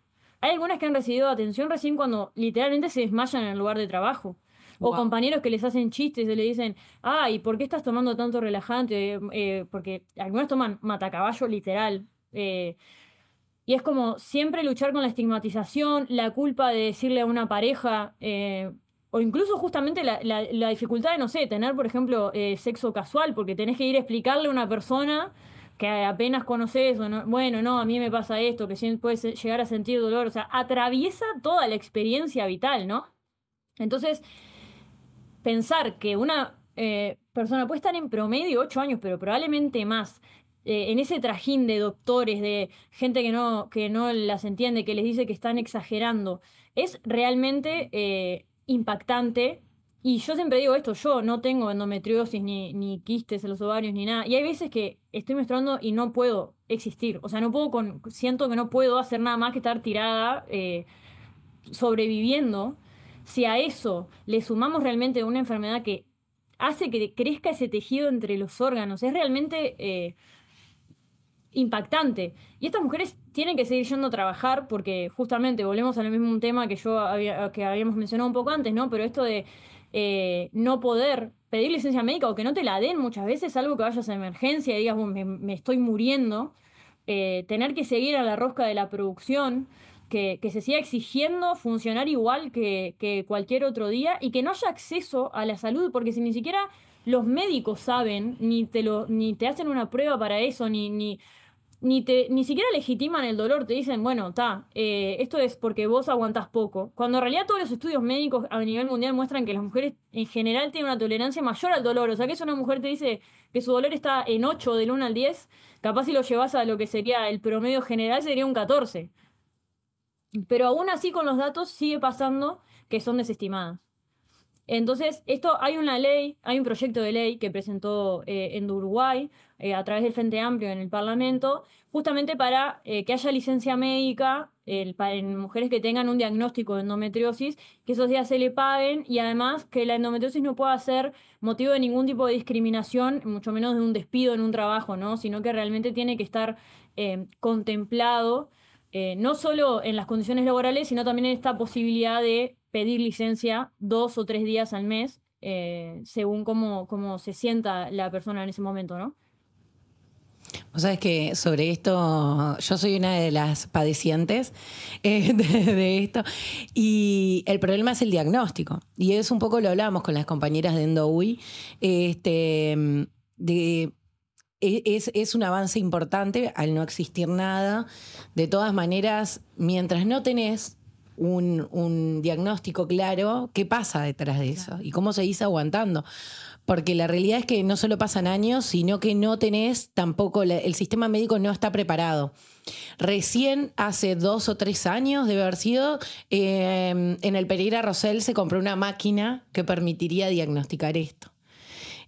hay algunas que han recibido atención recién cuando literalmente se desmayan en el lugar de trabajo. O compañeros que les hacen chistes y le dicen, ay, ¿por qué estás tomando tanto relajante? Eh, porque algunas toman matacaballo literal. Eh, y es como siempre luchar con la estigmatización, la culpa de decirle a una pareja, eh, o incluso justamente la, la, dificultad de, no sé, tener, por ejemplo, sexo casual, porque tenés que ir a explicarle a una persona que apenas conoces, no, bueno, no, a mí me pasa esto, que puedes llegar a sentir dolor, o sea, atraviesa toda la experiencia vital, ¿no? Entonces, pensar que una eh, persona puede estar en promedio ocho años, pero probablemente más, eh, en ese trajín de doctores, de gente que no, que no las entiende, que les dice que están exagerando, es realmente eh, impactante y yo siempre digo esto, yo no tengo endometriosis ni, quistes en los ovarios ni nada. Y hay veces que estoy menstruando y no puedo existir. O sea, no puedo, con, siento que no puedo hacer nada más que estar tirada, eh, sobreviviendo. Si a eso le sumamos realmente una enfermedad que hace que crezca ese tejido entre los órganos, es realmente eh, impactante. Y estas mujeres tienen que seguir yendo a trabajar porque justamente volvemos al mismo tema que yo que habíamos mencionado un poco antes, ¿no? Pero esto de eh, no poder pedir licencia médica o que no te la den muchas veces, algo que vayas a emergencia y digas, me, estoy muriendo, eh, tener que seguir a la rosca de la producción, que, se siga exigiendo funcionar igual que, cualquier otro día y que no haya acceso a la salud, porque si ni siquiera los médicos saben, ni te, lo, ni te hacen una prueba para eso, ni ni, te, ni siquiera legitiman el dolor, te dicen, bueno, está, eh, esto es porque vos aguantás poco. Cuando en realidad todos los estudios médicos a nivel mundial muestran que las mujeres en general tienen una tolerancia mayor al dolor. O sea, que si una mujer te dice que su dolor está en 8 del 1 al 10, capaz si lo llevas a lo que sería el promedio general sería un 14. Pero aún así con los datos sigue pasando que son desestimadas. Entonces, esto hay una ley, hay un proyecto de ley que presentó eh, en Uruguay eh, a través del Frente Amplio en el Parlamento, justamente para eh, que haya licencia médica para, en mujeres que tengan un diagnóstico de endometriosis, que esos días se le paguen y además que la endometriosis no pueda ser motivo de ningún tipo de discriminación, mucho menos de un despido en un trabajo, ¿no? sino que realmente tiene que estar contemplado eh, no solo en las condiciones laborales, sino también en esta posibilidad de pedir licencia dos o tres días al mes, eh, según cómo, se sienta la persona en ese momento, ¿no? Vos sabés que sobre esto, yo soy una de las padecientes eh, de, esto, y el problema es el diagnóstico. Y es un poco lo hablamos con las compañeras de Endoui, este, mm, de e-, es, un avance importante al no existir nada. De todas maneras, mientras no tenés un, diagnóstico claro, ¿qué pasa detrás de eso? ¿Y cómo se seguís aguantando? Porque la realidad es que no solo pasan años, sino que no tenés tampoco, el sistema médico no está preparado. Recién hace dos o tres años debe haber sido, eh, en el Pereira Rosell se compró una máquina que permitiría diagnosticar esto.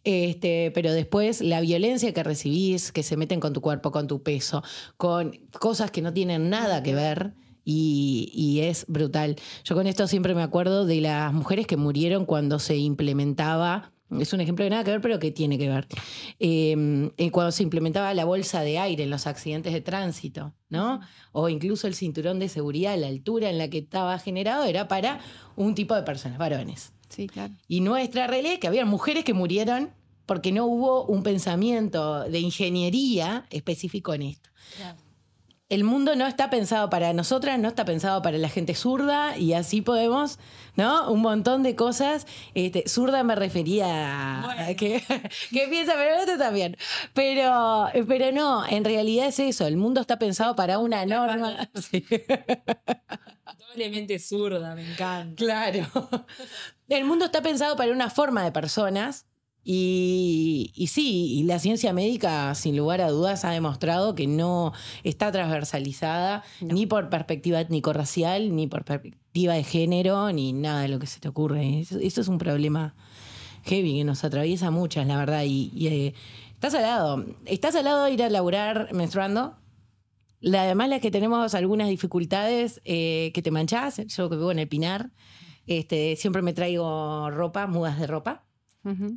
Este, pero después la violencia que recibís, que se meten con tu cuerpo, con tu peso, con cosas que no tienen nada que ver. Y, es brutal. Yo con esto siempre me acuerdo de las mujeres que murieron cuando se implementaba, es un ejemplo de nada que ver, pero que tiene que ver, em, eh, cuando se implementaba la bolsa de aire en los accidentes de tránsito, ¿no? O incluso el cinturón de seguridad, la altura en la que estaba generado era para un tipo de personas, varones. Y nuestra realidad es que había mujeres que murieron porque no hubo un pensamiento de ingeniería específico en esto. El mundo no está pensado para nosotras, no está pensado para la gente zurda y así podemos, ¿no? Un montón de cosas. Este, zurda me refería a, ¿Qué piensa, pero también. Pero, pero no, en realidad es eso, el mundo está pensado para una norma. Lamentablemente zurda, me encanta. Claro. El mundo está pensado para una forma de personas y, sí, y la ciencia médica, sin lugar a dudas, ha demostrado que no está transversalizada ni por perspectiva étnico-racial, ni por perspectiva de género, ni nada de lo que se te ocurre. Eso, es un problema heavy que nos atraviesa muchas, la verdad. Y, eh, estás al lado. Estás al lado de ir a laburar menstruando, la, además, las que tenemos algunas dificultades eh, que te manchás, yo que vivo en el Pinar, este, siempre me traigo ropa, mudas de ropa,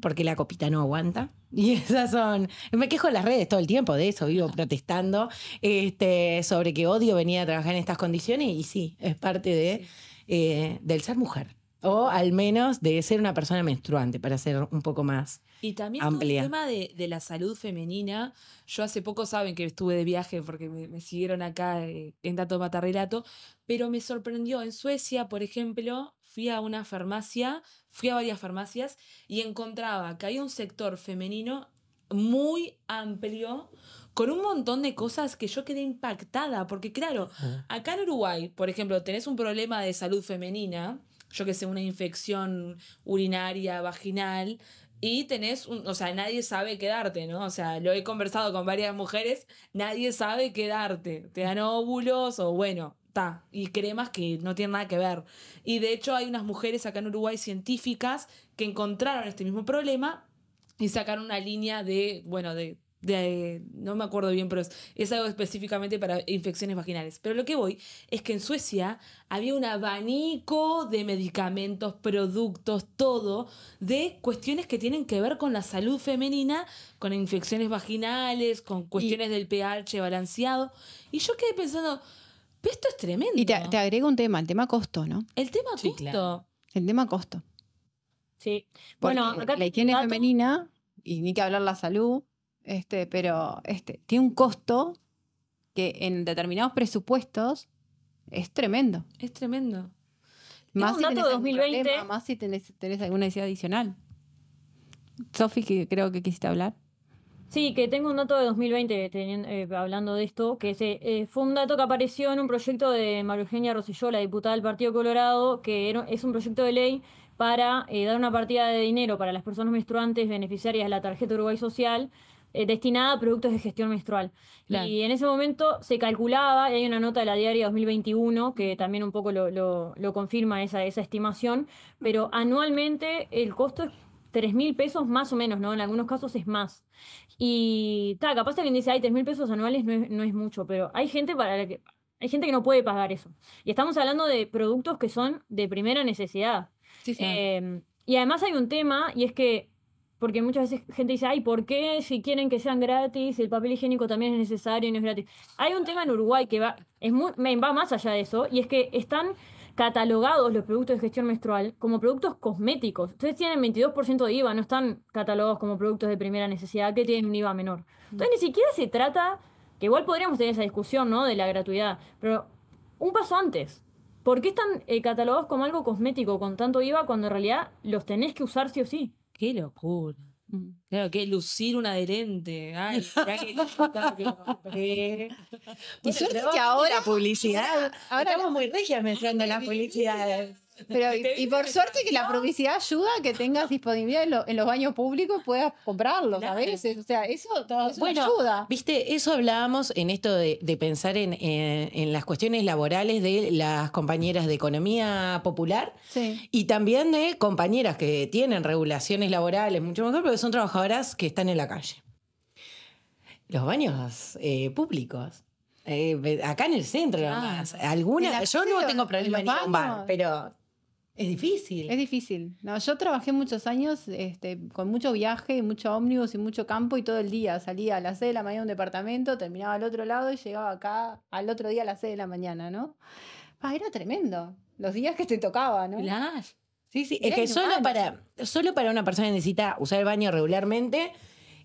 porque la copita no aguanta. Y esas son. Me quejo en las redes todo el tiempo de eso, vivo protestando este, sobre que odio venir a trabajar en estas condiciones, y sí, es parte de, eh, del ser mujer. O al menos de ser una persona menstruante, para ser un poco más y también el tema de, la salud femenina. Yo hace poco saben que estuve de viaje porque me, siguieron acá eh, en Dato Matarrelato, pero me sorprendió. En Suecia, por ejemplo, fui a una farmacia, fui a varias farmacias y encontraba que hay un sector femenino muy amplio con un montón de cosas que yo quedé impactada, porque claro, acá en Uruguay, por ejemplo, tenés un problema de salud femenina, yo que sé, una infección urinaria, vaginal, y tenés, un, o sea, nadie sabe quedarte, ¿no? O sea, lo he conversado con varias mujeres, nadie sabe quedarte. Te dan óvulos o bueno, ta, y cremas que no tienen nada que ver. Y de hecho hay unas mujeres acá en Uruguay científicas que encontraron este mismo problema y sacaron una línea de, bueno, de no me acuerdo bien, pero es, algo específicamente para infecciones vaginales. Pero lo que voy es que en Suecia había un abanico de medicamentos, productos, todo, de cuestiones que tienen que ver con la salud femenina, con infecciones vaginales, con cuestiones del pH balanceado. Y yo quedé pensando, esto es tremendo. Y te, agrego un tema, el tema costo, ¿no? El tema costo. El tema costo. Sí. bueno, la higiene femenina, y ni que hablar la salud, este, pero este, tiene un costo que en determinados presupuestos es tremendo. Es tremendo. Más si, 2020. más si tenés, alguna necesidad adicional. Sofi, que creo que quisiste hablar. Sí, que tengo un dato de 2020 eh, hablando de esto, que se, eh, eh, fue un dato que apareció en un proyecto de María Eugenia Rosselló, la diputada del Partido Colorado, que es un proyecto de ley para dar una partida de dinero para las personas menstruantes beneficiarias de la tarjeta Uruguay Social eh, destinada a productos de gestión menstrual. Y en ese momento se calculaba, y hay una nota de la diaria 2021 que también un poco lo, confirma esa, esa estimación, pero anualmente el costo es 3.000 mil pesos más o menos, ¿no? En algunos casos es más. Y está capaz alguien dice, ay, 3 mil pesos anuales no es, mucho, pero hay gente para la que... Hay gente que no puede pagar eso. Y estamos hablando de productos que son de primera necesidad. Em, y además hay un tema, y es que porque muchas veces gente dice, ay, ¿por qué si quieren que sean gratis? El papel higiénico también es necesario y no es gratis. Hay un tema en Uruguay que va, es muy, va más allá de eso, y es que están catalogados los productos de gestión menstrual como productos cosméticos. ustedes tienen 22% de IVA, no están catalogados como productos de primera necesidad que tienen un IVA menor. Entonces ni siquiera se trata, que igual podríamos tener esa discusión, ¿no? De la gratuidad, pero un paso antes. ¿Por qué están eh, catalogados como algo cosmético con tanto IVA cuando en realidad los tenés que usar sí o sí? Qué locura. Mm. Claro, que lucir un adherente. Ay, que Y suerte que ahora publicidad. Ahora estamos muy regias mencionando las publicidades y, por suerte que la publicidad ayuda a que tengas disponibilidad en, los baños públicos, puedas comprarlos a veces. O sea, eso, ayuda. Viste, eso hablábamos en esto de, pensar en, las cuestiones laborales de las compañeras de economía popular y también de compañeras que tienen regulaciones laborales mucho mejor porque son trabajadoras que están en la calle. Los baños eh, públicos. Eh, acá en el centro, nomás. Algunas, yo no tengo problema en pero es difícil. Es difícil. No, yo trabajé muchos años este, con mucho viaje, mucho ómnibus y mucho campo y todo el día. Salía a las 6 de la mañana de un departamento, terminaba al otro lado y llegaba acá al otro día a las 6 de la mañana, ¿no? era tremendo. Los días que te tocaba, ¿no? Sí, sí. Es que solo para, solo para una persona que necesita usar el baño regularmente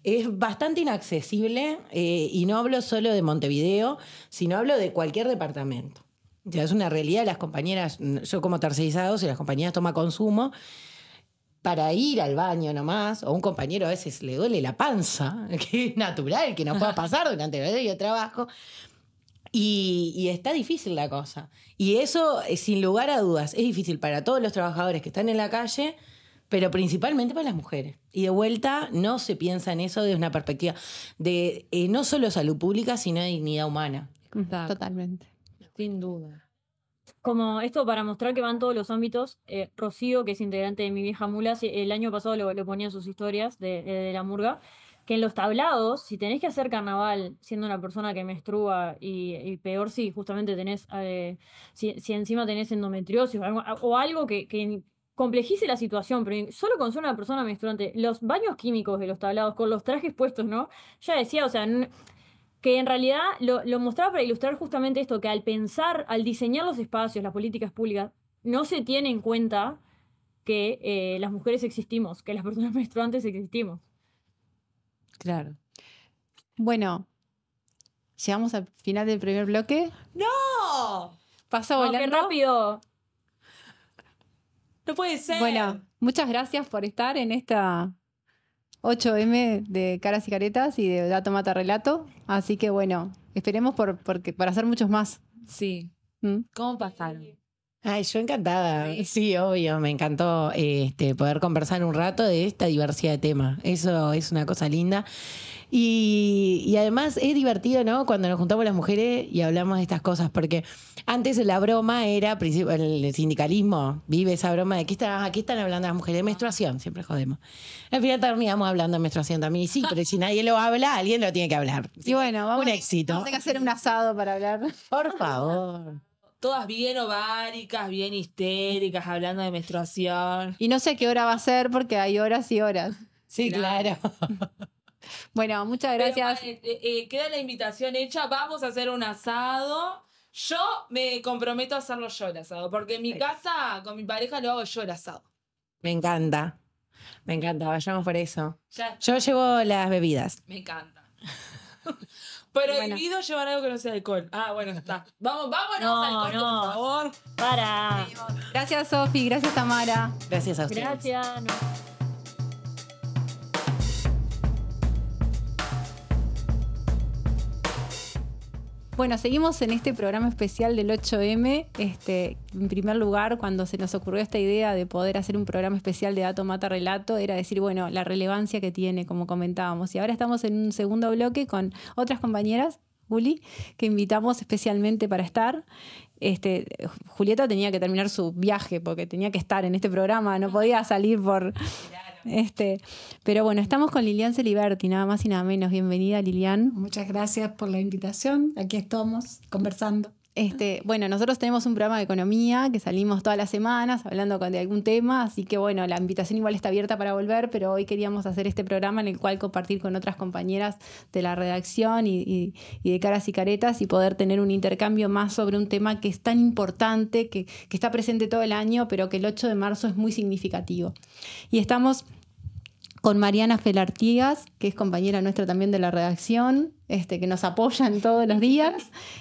es bastante inaccesible. Eh, y no hablo solo de Montevideo, sino hablo de cualquier departamento es una realidad, las compañeras, yo como tercerizado, si las compañeras toman consumo, para ir al baño nomás, o un compañero a veces le duele la panza, que es natural, que no pueda pasar durante el día de trabajo, y, está difícil la cosa. Y eso, eh, sin lugar a dudas, es difícil para todos los trabajadores que están en la calle, pero principalmente para las mujeres. Y de vuelta, no se piensa en eso desde una perspectiva de eh, no solo salud pública, sino dignidad humana. Totalmente. Sin duda. Como esto para mostrar que van todos los ámbitos, eh, Rocío, que es integrante de Mi Vieja Mula, el año pasado lo, ponía en sus historias eh, de, la murga, que en los tablados, si tenés que hacer carnaval siendo una persona que menstrua y, peor si justamente tenés, eh, si, encima tenés endometriosis o algo, que, que complejice la situación, pero solo con ser una persona menstruante, los baños químicos de los tablados, con los trajes puestos, ¿no? Ya decía, o sea, que en realidad lo, mostraba para ilustrar justamente esto, que al pensar, al diseñar los espacios, las políticas públicas, no se tiene en cuenta que eh, las mujeres existimos, que las personas menstruantes existimos. Claro. Bueno, llegamos al final del primer bloque. ¡No! Pasó volando. rápido! No puede ser. Bueno, muchas gracias por estar en esta 8M de caras y caretas y de dato mata relato. Así que bueno, esperemos por, porque, para hacer muchos más. Sí. ¿Mm? ¿Cómo pasaron? Ay, yo encantada. Sí, obvio, me encantó este, poder conversar un rato de esta diversidad de temas. Eso es una cosa linda. Y, además es divertido, ¿no? Cuando nos juntamos las mujeres y hablamos de estas cosas, porque antes la broma era, el sindicalismo vive esa broma de que aquí están hablando las mujeres de menstruación, siempre jodemos. Al final terminamos hablando de menstruación también, y sí, pero si nadie lo habla, alguien lo tiene que hablar. Y bueno, un éxito. Tengo que hacer un asado para hablar. Por favor todas bien ováricas, bien histéricas, hablando de menstruación. Y no sé qué hora va a ser porque hay horas y horas. Sí, claro. bueno, muchas gracias. Eh, eh, eh, queda la invitación hecha, vamos a hacer un asado. Yo me comprometo a hacerlo yo el asado, porque en mi casa con mi pareja lo hago yo el asado. Me encanta, me encanta, vayamos por eso. yo llevo las bebidas. Me encanta. Prohibido bueno. llevar algo que no sea alcohol. Ah, bueno, está. Vamos, vámonos al por favor. Para. Gracias, Sofi. Gracias, Tamara. Gracias a Gracias. Bueno, seguimos en este programa especial del 8M. Este, en primer lugar, cuando se nos ocurrió esta idea de poder hacer un programa especial de Dato Mata Relato, era decir, bueno, la relevancia que tiene, como comentábamos. Y ahora estamos en un segundo bloque con otras compañeras Juli, que invitamos especialmente para estar. Este, Julieta tenía que terminar su viaje porque tenía que estar en este programa, no podía salir por... Este, pero bueno, estamos con Lilian Celiberti, nada más y nada menos. Bienvenida, Lilian. Muchas gracias por la invitación. Aquí estamos conversando. Este, bueno, nosotros tenemos un programa de economía que salimos todas las semanas hablando de algún tema, así que bueno, la invitación igual está abierta para volver, pero hoy queríamos hacer este programa en el cual compartir con otras compañeras de la redacción y, de caras y caretas y poder tener un intercambio más sobre un tema que es tan importante, que, que está presente todo el año, pero que el 8 de marzo es muy significativo. Y estamos con Mariana Felartigas, que es compañera nuestra también de la redacción, este, que nos apoya en todos los días.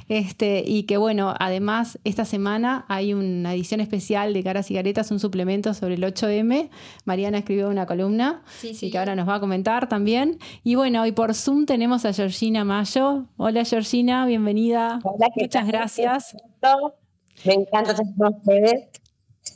Este, y que bueno, además esta semana hay una edición especial de Caras y un suplemento sobre el 8M. Mariana escribió una columna y que ahora nos va a comentar también. Y bueno, hoy por Zoom tenemos a Georgina Mayo. Hola Georgina, bienvenida. Hola, Muchas gracias. Me encanta estar con ustedes.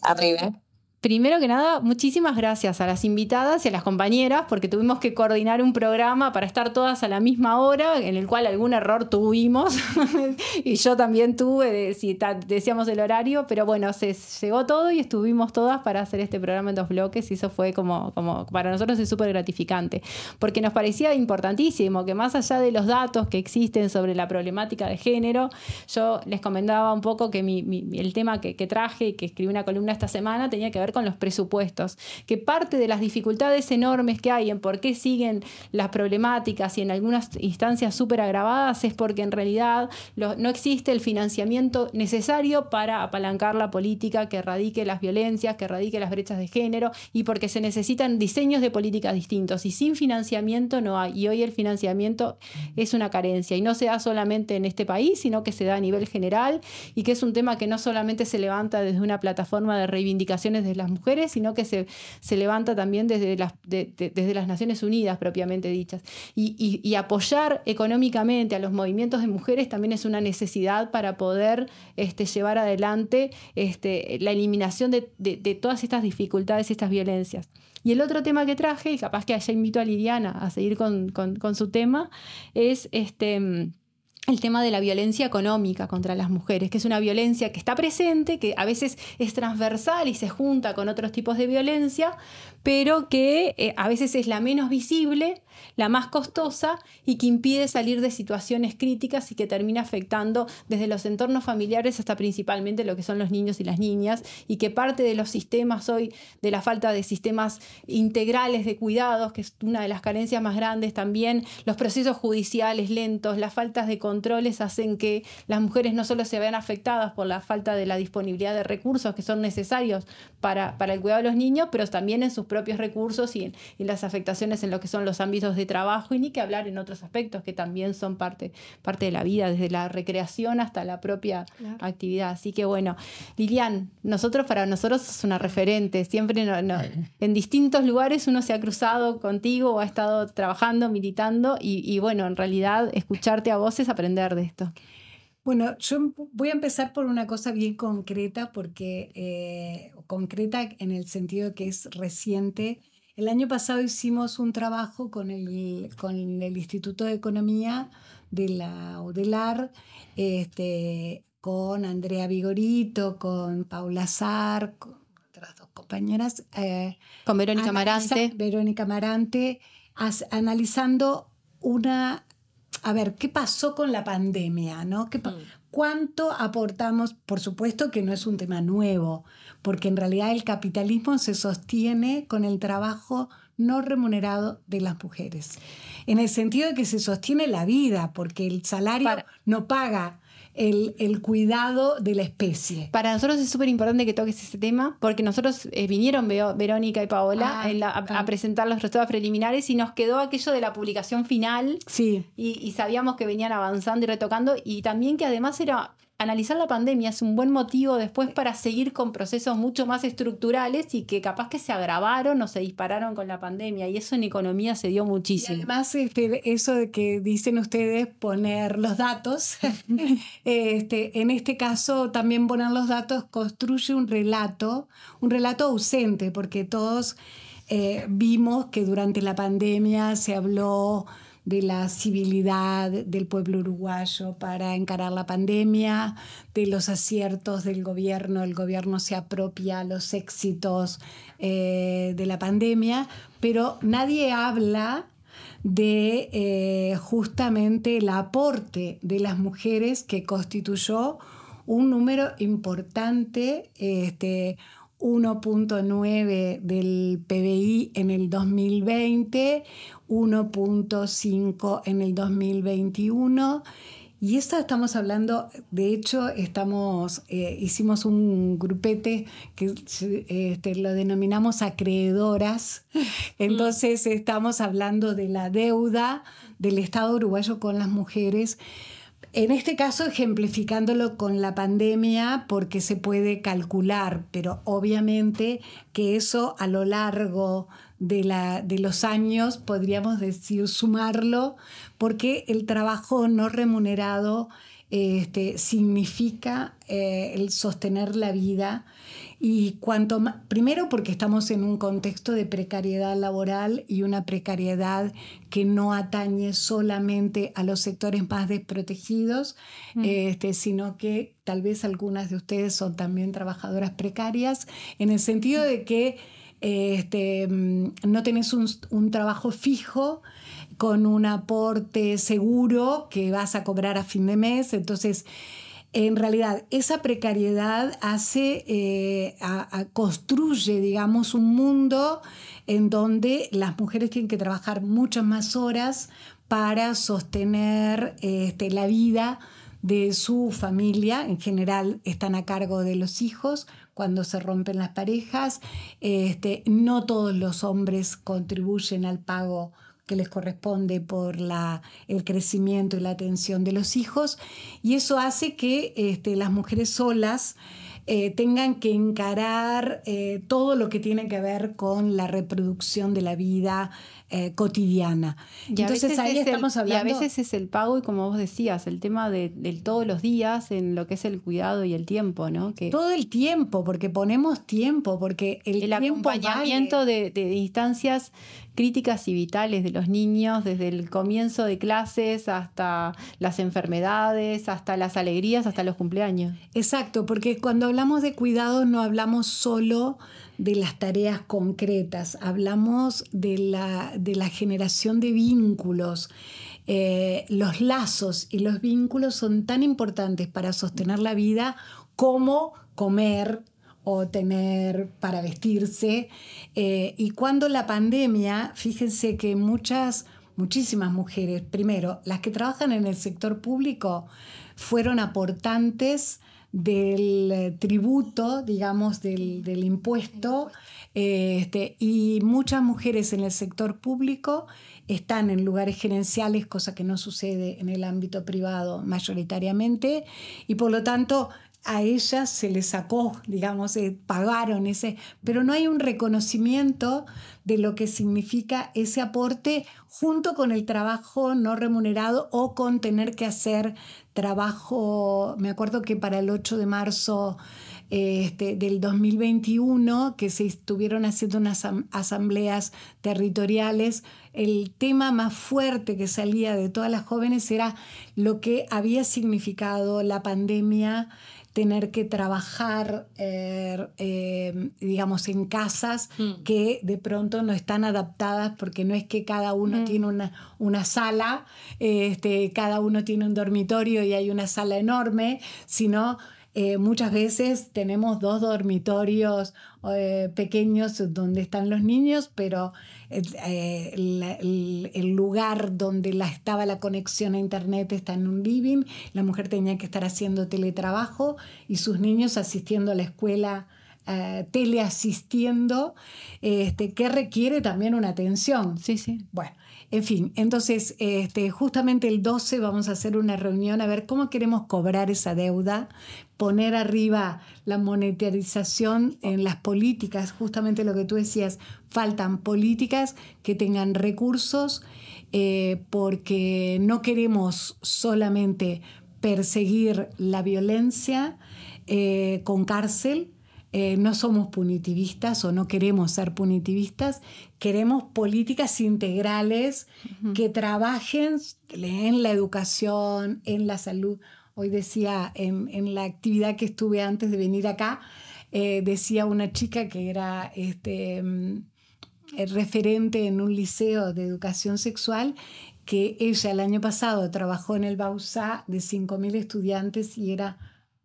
Arriba. Primero que nada, muchísimas gracias a las invitadas y a las compañeras porque tuvimos que coordinar un programa para estar todas a la misma hora, en el cual algún error tuvimos y yo también tuve, si decíamos el horario, pero bueno, se llegó todo y estuvimos todas para hacer este programa en dos bloques y eso fue como, como para nosotros es súper gratificante porque nos parecía importantísimo que más allá de los datos que existen sobre la problemática de género, yo les comentaba un poco que mi, el tema que, que traje y que escribí una columna esta semana tenía que ver con los presupuestos, que parte de las dificultades enormes que hay en por qué siguen las problemáticas y en algunas instancias súper agravadas es porque en realidad no existe el financiamiento necesario para apalancar la política que erradique las violencias, que erradique las brechas de género y porque se necesitan diseños de políticas distintos y sin financiamiento no hay. Y hoy el financiamiento es una carencia y no se da solamente en este país, sino que se da a nivel general y que es un tema que no solamente se levanta desde una plataforma de reivindicaciones de la mujeres, sino que se, levanta también desde las, desde las Naciones Unidas propiamente dichas. Y, apoyar económicamente a los movimientos de mujeres también es una necesidad para poder este, llevar adelante este, la eliminación de, todas estas dificultades y estas violencias. Y el otro tema que traje, y capaz que allá invito a Lidiana a seguir con, con su tema, es este el tema de la violencia económica contra las mujeres, que es una violencia que está presente, que a veces es transversal y se junta con otros tipos de violencia, pero que eh, a veces es la menos visible, la más costosa y que impide salir de situaciones críticas y que termina afectando desde los entornos familiares hasta principalmente lo que son los niños y las niñas y que parte de los sistemas hoy, de la falta de sistemas integrales de cuidados, que es una de las carencias más grandes también, los procesos judiciales lentos, las faltas de controles hacen que las mujeres no solo se vean afectadas por la falta de la disponibilidad de recursos que son necesarios para, para el cuidado de los niños, pero también en sus propios recursos y, en, las afectaciones en lo que son los ámbitos de trabajo y ni que hablar en otros aspectos que también son parte, parte de la vida, desde la recreación hasta la propia actividad. Así que bueno, Lilian, nosotros para nosotros es una referente, siempre en distintos lugares uno se ha cruzado contigo o ha estado trabajando, militando y, y bueno, en realidad escucharte a vos es aprender de esto. Bueno, yo voy a empezar por una cosa bien concreta, porque eh, concreta en el sentido que es reciente. El año pasado hicimos un trabajo con el, con el Instituto de Economía de la UDELAR, este, con Andrea Vigorito, con Paula Sar, con otras dos compañeras. Eh, con Verónica Amarante. Verónica Amarante, analizando una a ver, ¿qué pasó con la pandemia? ¿no? Mm. ¿Cuánto aportamos? Por supuesto que no es un tema nuevo, porque en realidad el capitalismo se sostiene con el trabajo no remunerado de las mujeres. En el sentido de que se sostiene la vida, porque el salario no paga el, cuidado de la especie. Para nosotros es súper importante que toques ese tema, porque nosotros eh, vinieron Verónica y Paola ah, a, presentar los resultados preliminares y nos quedó aquello de la publicación final. Sí. Y, y sabíamos que venían avanzando y retocando, y también que además era analizar la pandemia es un buen motivo después para seguir con procesos mucho más estructurales y que capaz que se agravaron o se dispararon con la pandemia y eso en economía se dio muchísimo. además, este, eso de que dicen ustedes poner los datos, este, en este caso también poner los datos construye un relato, un relato ausente, porque todos eh, vimos que durante la pandemia se habló de la civilidad del pueblo uruguayo para encarar la pandemia, de los aciertos del gobierno, el gobierno se apropia los éxitos eh, de la pandemia, pero nadie habla de eh, justamente el aporte de las mujeres que constituyó un número importante, este, 1.9 del PBI en el 2020, 1.5 en el 2021. Y esto estamos hablando, de hecho, estamos, eh, hicimos un grupete que este, lo denominamos acreedoras. Entonces estamos hablando de la deuda del Estado uruguayo con las mujeres en este caso, ejemplificándolo con la pandemia, porque se puede calcular, pero obviamente que eso a lo largo de, los años, podríamos decir, sumarlo, porque el trabajo no remunerado este, significa eh, el sostener la vida y cuanto más, primero porque estamos en un contexto de precariedad laboral y una precariedad que no atañe solamente a los sectores más desprotegidos, mm. este, sino que tal vez algunas de ustedes son también trabajadoras precarias, en el sentido de que este, mm, no tenés un, un trabajo fijo, con un aporte seguro que vas a cobrar a fin de mes. Entonces, en realidad esa precariedad hace, eh, construye, digamos, un mundo en donde las mujeres tienen que trabajar muchas más horas para sostener este, la vida de su familia, en general están a cargo de los hijos cuando se rompen las parejas, este, no todos los hombres contribuyen al pago que les corresponde por la, el crecimiento y la atención de los hijos, y eso hace que este, las mujeres solas eh, tengan que encarar eh, todo lo que tiene que ver con la reproducción de la vida eh, cotidiana. Y Entonces ahí estamos hablando. Y a veces es el pago y como vos decías, el tema de, del todos los días en lo que es el cuidado y el tiempo, ¿no? Que todo el tiempo, porque ponemos tiempo, porque el, acompañamiento de, de, críticas y vitales de los niños, desde el comienzo de clases hasta las enfermedades, hasta las alegrías, hasta los cumpleaños. Exacto, porque cuando hablamos de cuidado no hablamos solo de las tareas concretas, hablamos de la, generación de vínculos. Eh, los lazos y los vínculos son tan importantes para sostener la vida como comer, o tener para vestirse. Eh, y cuando la pandemia, fíjense que muchas, muchísimas mujeres, primero, las que trabajan en el sector público fueron aportantes del eh, tributo, digamos, del, impuesto, eh, este, y muchas mujeres en el sector público están en lugares gerenciales, cosa que no sucede en el ámbito privado mayoritariamente, y por lo tanto a ellas se les sacó, digamos, eh, pagaron ese, pero no hay un reconocimiento de lo que significa ese aporte junto con el trabajo no remunerado o con tener que hacer trabajo, me acuerdo que para el 8 de marzo este, del 2021, que se estuvieron haciendo unas asambleas territoriales, el tema más fuerte que salía de todas las jóvenes era lo que había significado la pandemia tener que trabajar, eh, eh, digamos, en casas mm. que de pronto no están adaptadas porque no es que cada uno mm. tiene una, sala, este, cada uno tiene un dormitorio y hay una sala enorme, sino... Eh, muchas veces tenemos dos dormitorios pequeños donde están los niños, pero eh, el, lugar donde la, estaba la conexión a internet está en un living, la mujer tenía que estar haciendo teletrabajo y sus niños asistiendo a la escuela. Eh, teleasistiendo, este, que requiere también una atención. Sí, sí. Bueno, en fin, entonces este, justamente el 12 vamos a hacer una reunión a ver cómo queremos cobrar esa deuda, poner arriba la monetarización en las políticas, justamente lo que tú decías, faltan políticas que tengan recursos eh, porque no queremos solamente perseguir la violencia eh, con cárcel, eh, no somos punitivistas o no queremos ser punitivistas, queremos políticas integrales que trabajen en la educación, en la salud. Hoy decía, en, la actividad que estuve antes de venir acá, eh, decía una chica que era este, mm, eh, referente en un liceo de educación sexual que ella el año pasado trabajó en el Bausa de 5.000 estudiantes y era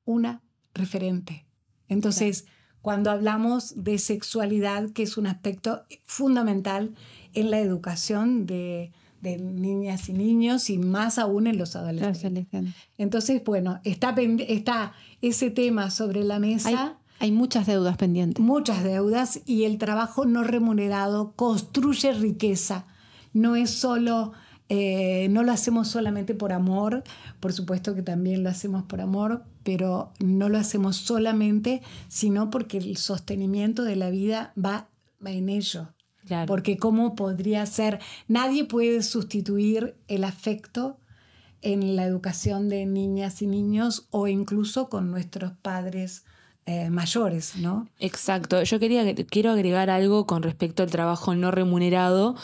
una referente. Entonces, cuando hablamos de sexualidad, que es un aspecto fundamental en la educación de, de niñas y niños y más aún en los adolescentes. Entonces, bueno, está, está ese tema sobre la mesa. hay muchas deudas pendientes. Muchas deudas y el trabajo no remunerado construye riqueza. No es solo eh, no lo hacemos solamente por amor, por supuesto que también lo hacemos por amor, pero no lo hacemos solamente, sino porque el sostenimiento de la vida va, en ello. Porque cómo podría ser, nadie puede sustituir el afecto en la educación de niñas y niños o incluso con nuestros padres eh, mayores, ¿no? Exacto. Yo quería, quiero agregar algo con respecto al trabajo no remunerado,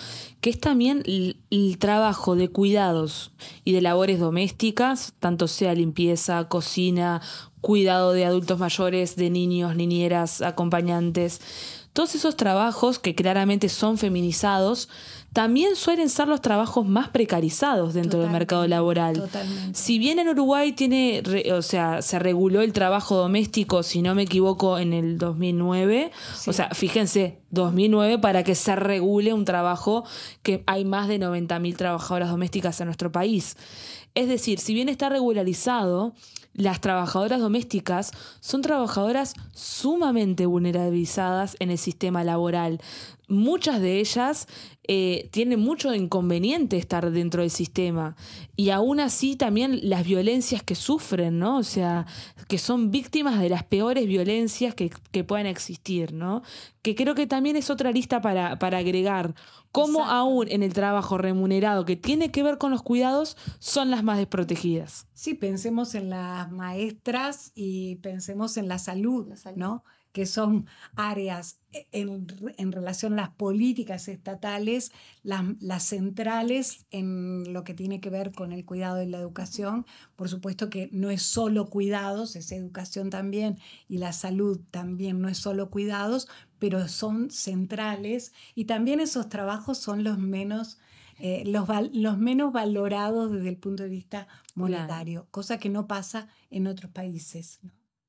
que es también el, el, trabajo de cuidados y de labores domésticas, tanto sea limpieza, cocina, cuidado de adultos mayores, de niños, niñeras, acompañantes. Todos esos trabajos que claramente son feminizados también suelen ser los trabajos más precarizados dentro del mercado laboral. Si bien en Uruguay tiene, o sea, se reguló el trabajo doméstico, si no me equivoco, en el 2009, o sea, fíjense, 2009 para que se regule un trabajo que hay más de 90.000 trabajadoras domésticas en nuestro país. Es decir, si bien está regularizado, las trabajadoras domésticas son trabajadoras sumamente vulnerabilizadas en el sistema laboral muchas de ellas eh, tienen mucho inconveniente estar dentro del sistema. Y aún así también las violencias que sufren, ¿no? O sea, que son víctimas de las peores violencias que, puedan existir, ¿no? Que creo que también es otra lista para, agregar. Cómo aún en el trabajo remunerado que tiene que ver con los cuidados son las más desprotegidas. Sí, pensemos en las maestras y pensemos en la salud, la salud. ¿no? que son áreas e, en, relación a las políticas estatales, las, centrales en lo que tiene que ver con el cuidado y la educación. Por supuesto que no es solo cuidados, es educación también y la salud también no es solo cuidados, pero son centrales y también esos trabajos son los menos... Eh, los, los, menos valorados desde el punto de vista monetario, cosa que no pasa en otros países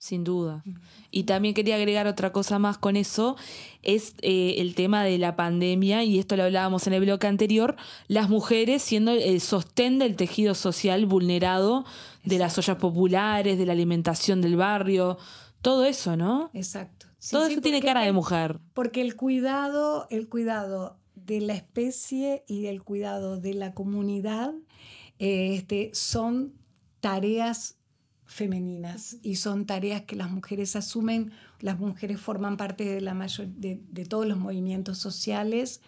sin duda. Y también quería agregar otra cosa más con eso, es eh, el tema de la pandemia, y esto lo hablábamos en el bloque anterior, las mujeres siendo el sostén del tejido social vulnerado de las ollas populares, de la alimentación del barrio, todo eso, ¿no? Exacto. todo eso tiene cara de mujer. Porque el cuidado, el cuidado de la especie y el cuidado de la comunidad eh, este, son tareas femeninas y son tareas que las mujeres asumen, las mujeres forman parte de, la mayor, de, todos los movimientos sociales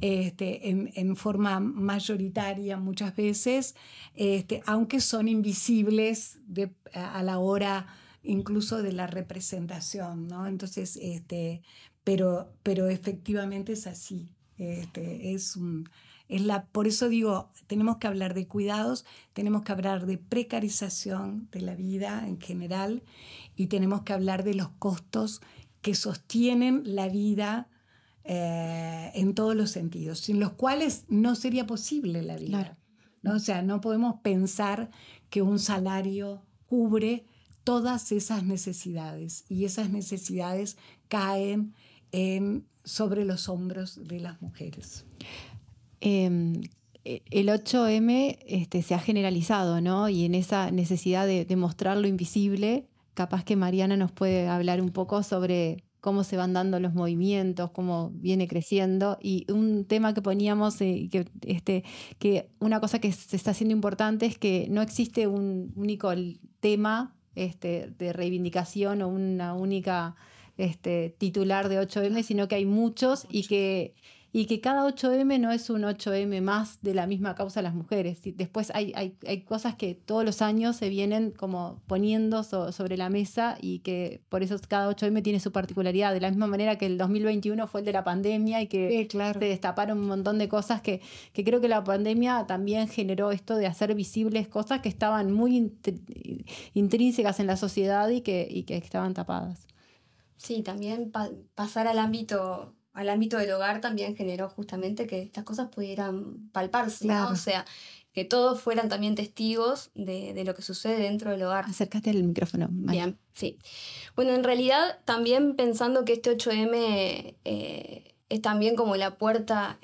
este, en, forma mayoritaria muchas veces, este, aunque son invisibles a la hora incluso de la representación, ¿no? Entonces, este, pero, pero efectivamente es así, este, es un es la, por eso digo, tenemos que hablar de cuidados, tenemos que hablar de precarización de la vida en general y tenemos que hablar de los costos que sostienen la vida eh, en todos los sentidos, sin los cuales no sería posible la vida. ¿no? O sea, no podemos pensar que un salario cubre todas esas necesidades y esas necesidades caen sobre los hombros de las mujeres. Em, e, el 8M este, se ha generalizado, ¿no? Y en esa necesidad de, mostrar lo invisible, capaz que Mariana nos puede hablar un poco sobre cómo se van dando los movimientos, cómo viene creciendo. Y un tema que poníamos, y eh, este, que, una cosa que se está haciendo importante es que no existe un único tema este, de reivindicación o una única este, titular de 8M, sino que hay muchos y que y que cada 8M no es un 8M más de la misma causa las mujeres. después hay, hay, cosas que todos los años se vienen como poniendo sobre la mesa y que por eso cada 8M tiene su particularidad, de la misma manera que el 2021 fue el de la pandemia y que se destaparon un montón de cosas que, creo que la pandemia también generó esto de hacer visibles cosas que estaban muy intrínsecas en la sociedad y que, que estaban tapadas. Sí, también pasar al ámbito al ámbito del hogar también generó justamente que estas cosas pudieran palparse, ¿no? O sea, que todos fueran también testigos de, lo que sucede dentro del hogar. Acércate al micrófono. sí. Bueno, en realidad también pensando que este 8M eh, es también como la puerta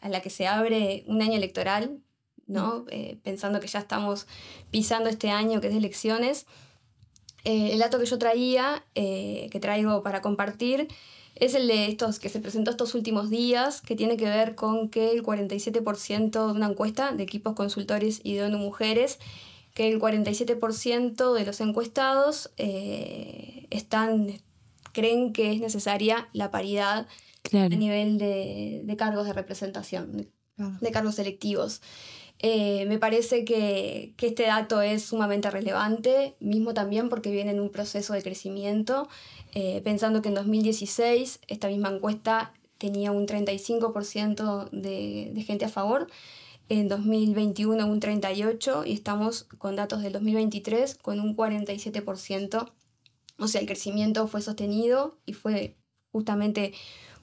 a la que se abre un año electoral, ¿no? Mm. Eh, pensando que ya estamos pisando este año que es de elecciones. Eh, el dato que yo traía, que traigo para compartir, es el de estos que se presentó estos últimos días, que tiene que ver con que el 47% de una encuesta de equipos consultores y de ONU Mujeres, que el 47% de los encuestados eh, están, creen que es necesaria la paridad a nivel de, cargos de representación, de cargos selectivos. Eh, me parece que, este dato es sumamente relevante, mismo también porque viene en un proceso de crecimiento, eh, pensando que en 2016 esta misma encuesta tenía un 35% de, de gente a favor, en 2021 un 38% y estamos con datos del 2023 con un 47%. O sea, el crecimiento fue sostenido y fue justamente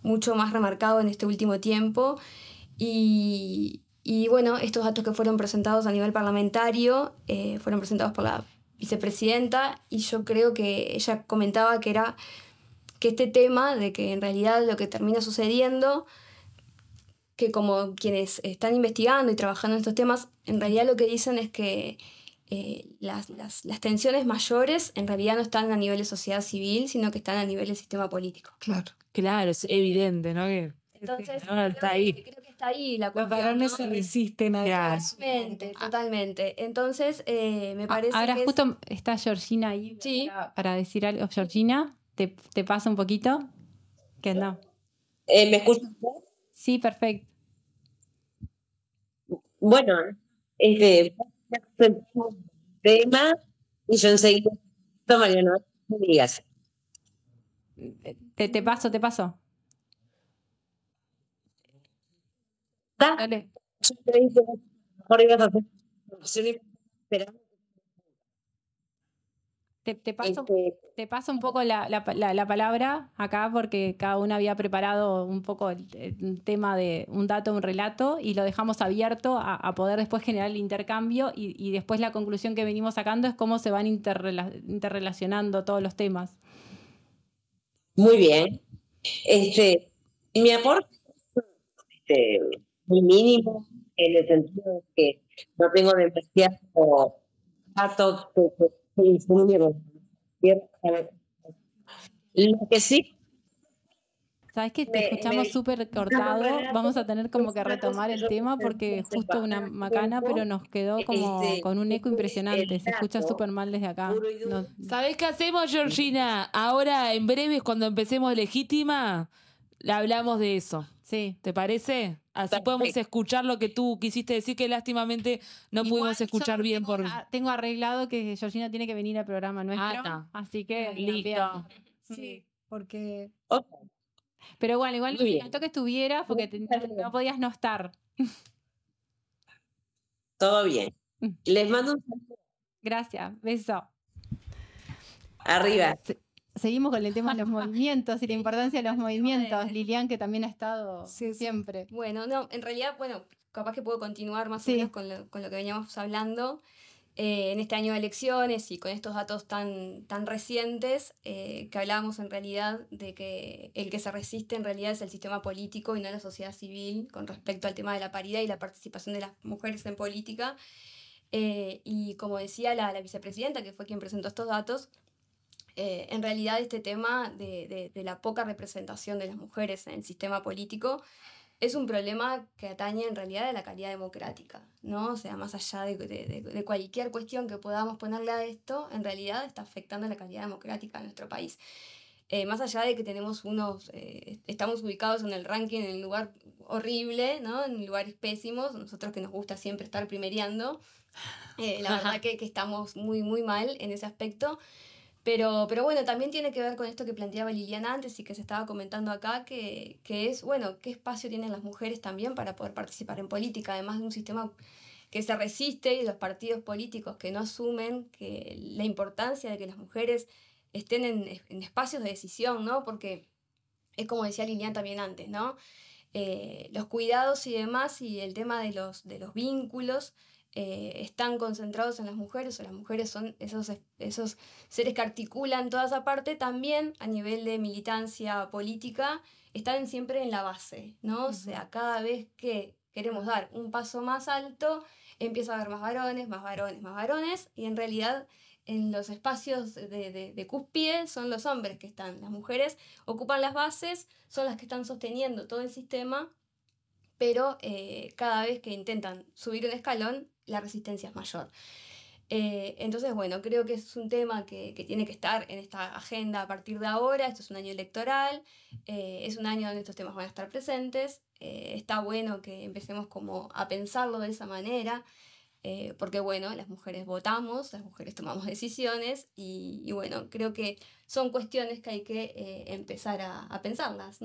mucho más remarcado en este último tiempo. Y, y bueno, estos datos que fueron presentados a nivel parlamentario eh, fueron presentados por la vicepresidenta y yo creo que ella comentaba que era que este tema de que en realidad lo que termina sucediendo, que como quienes están investigando y trabajando en estos temas, en realidad lo que dicen es que eh, las, tensiones mayores en realidad no están a nivel de sociedad civil, sino que están a nivel del sistema político. Claro, claro, es evidente, ¿no? Entonces, ahí la cuestión. Los ¿no? se resiste a Totalmente, ah. totalmente. Entonces, eh, me parece. Ahora justo está Georgina ahí para, decir algo. Georgina, ¿te, te pasa un poquito? Que no. Eh, ¿Me escuchas? Sí, perfecto. Bueno, este tema y yo enseguida, toma Leonardo digas. Te, te paso, te paso. te este, Te, paso, un poco la, palabra acá porque cada uno había preparado un poco el, tema de un dato, un relato y lo dejamos abierto a, poder después generar el intercambio y, después la conclusión que venimos sacando es cómo se van interrelacionando todos los temas. Muy bien. Este, mi amor muy mínimo en el sentido de que no tengo demasiado datos que, se Lo que sí. Sabes que te escuchamos súper cortado. Vamos a tener como que retomar el tema porque justo una macana, pero nos quedó este, como con un eco impresionante. Se escucha súper mal desde acá. ¿Sabes qué hacemos, Georgina? Ahora, en breves, cuando empecemos legítima, hablamos de eso. Sí. ¿Te parece? Así podemos escuchar lo que tú quisiste decir, que lástimamente no pudimos escuchar bien tengo, por. Tengo arreglado que Georgina tiene que venir al programa nuestro. Ah, así que listo. Sí, porque. Pero igual igual me encantó que estuviera porque no podías no estar. Todo bien. Mm. Les mando un saludo. Gracias, beso. Arriba seguimos con el tema de los movimientos y la importancia de los movimientos, Lilian, que también ha estado siempre. Bueno, no, en realidad, bueno, capaz que puedo continuar más o menos con lo, que veníamos hablando. Eh, en este año de elecciones y con estos datos tan, tan recientes, eh, que hablábamos en realidad de que el que se resiste en realidad es el sistema político y no la sociedad civil con respecto al tema de la paridad y la participación de las mujeres en política. Eh, y como decía la, la vicepresidenta, que fue quien presentó estos datos, eh, en realidad este tema de, de, la poca representación de las mujeres en el sistema político es un problema que atañe en realidad a la calidad democrática, ¿no? O sea, más allá de, de, cualquier cuestión que podamos ponerle a esto, en realidad está afectando a la calidad democrática de nuestro país. Eh, más allá de que tenemos unos, eh, estamos ubicados en el ranking en un lugar horrible, ¿no? En lugares pésimos, nosotros que nos gusta siempre estar primereando, la verdad que, que estamos muy, muy mal en ese aspecto. Pero, pero bueno, también tiene que ver con esto que planteaba Liliana antes y que se estaba comentando acá, que, es, bueno, qué espacio tienen las mujeres también para poder participar en política, además de un sistema que se resiste y los partidos políticos que no asumen que la importancia de que las mujeres estén en, espacios de decisión, ¿no? Porque es como decía Liliana también antes, ¿no? Eh, los cuidados y demás y el tema de los, de los vínculos eh, están concentrados en las mujeres o las mujeres son esos, esos seres que articulan toda esa parte, también a nivel de militancia política, están siempre en la base, ¿no? O sea, cada vez que queremos dar un paso más alto, empieza a haber más varones, más varones, más varones, y en realidad en los espacios de, de, son los hombres que están, las mujeres ocupan las bases, son las que están sosteniendo todo el sistema, pero eh, cada vez que intentan subir un escalón, la resistencia es mayor. Eh, entonces, bueno, creo que es un tema que, tiene que estar en esta agenda a partir de ahora. Esto es un año electoral, eh, es un año donde estos temas van a estar presentes. Eh, está bueno que empecemos como a pensarlo de esa manera, porque bueno, las mujeres votamos, las mujeres tomamos decisiones y bueno, creo que son cuestiones que hay que eh, empezar a, a, pensarlas.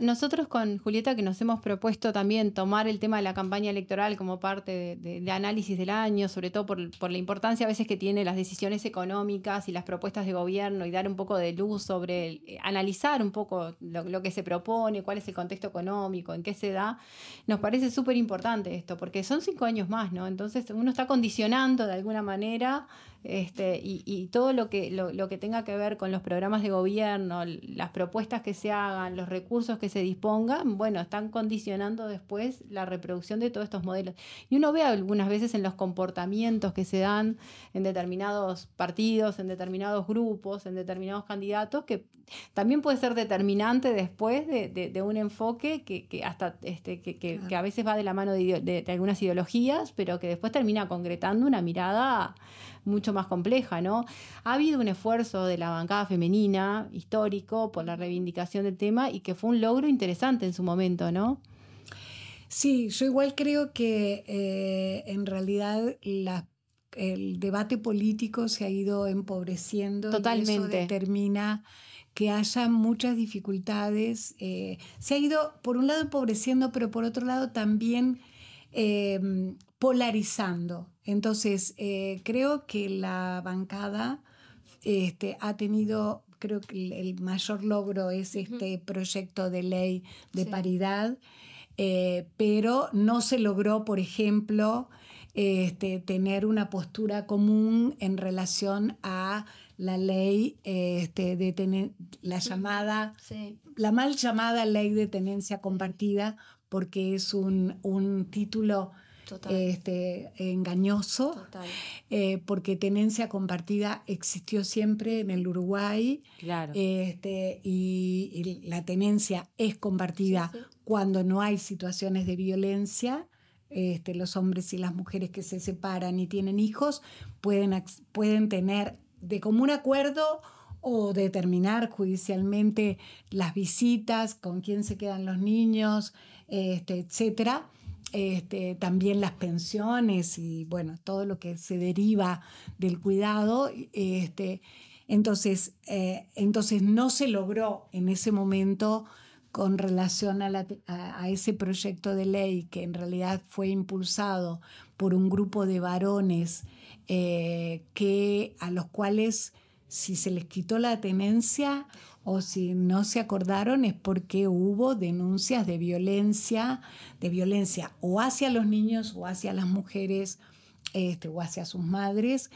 Nosotros con Julieta que nos hemos propuesto también tomar el tema de la campaña electoral como parte de, análisis del año, sobre todo por, la importancia a veces que tiene las decisiones económicas y las propuestas de gobierno y dar un poco de luz sobre, eh, analizar un poco lo, lo, que se propone, cuál es el contexto económico, en qué se da, nos parece súper importante esto, porque son cinco años más, ¿no? Entonces uno está condicionando de alguna manera este, y, todo lo que, lo, que tenga que ver con los programas de gobierno, las propuestas que se hagan, los recursos que se dispongan, bueno, están condicionando después la reproducción de todos estos modelos. Y uno ve algunas veces en los comportamientos que se dan en determinados partidos, en determinados grupos, en determinados candidatos, que también puede ser determinante después de, un enfoque que, hasta este, que, a veces va de la mano de, de algunas ideologías, pero que después termina concretando una mirada mucho más compleja, ¿no? Ha habido un esfuerzo de la bancada femenina histórico por la reivindicación del tema y que fue un logro interesante en su momento, ¿no? Sí, yo igual creo que eh, en realidad el debate político se ha ido empobreciendo. Totalmente. eso determina que haya muchas dificultades. Eh, se ha ido, por un lado, empobreciendo, pero por otro lado también eh, polarizando. Entonces, eh, creo que la bancada este, ha tenido, creo que el mayor logro es este proyecto de ley de paridad, eh, pero no se logró, por ejemplo, este, tener una postura común en relación a la ley este, de tener la llamada, la mal llamada ley de tenencia compartida, porque es un, un título este, engañoso, eh, porque tenencia compartida existió siempre en el Uruguay este, y, la tenencia es compartida cuando no hay situaciones de violencia. Este, los hombres y las mujeres que se separan y tienen hijos pueden, pueden tener de común acuerdo o determinar judicialmente las visitas, con quién se quedan los niños, este, etcétera. Este, también las pensiones y bueno, todo lo que se deriva del cuidado. Este, entonces, eh, entonces no se logró en ese momento con relación a, ese proyecto de ley que en realidad fue impulsado por un grupo de varones eh, que, a los cuales si se les quitó la tenencia o si no se acordaron es porque hubo denuncias de violencia, de violencia o hacia los niños o hacia las mujeres este, o hacia sus madres.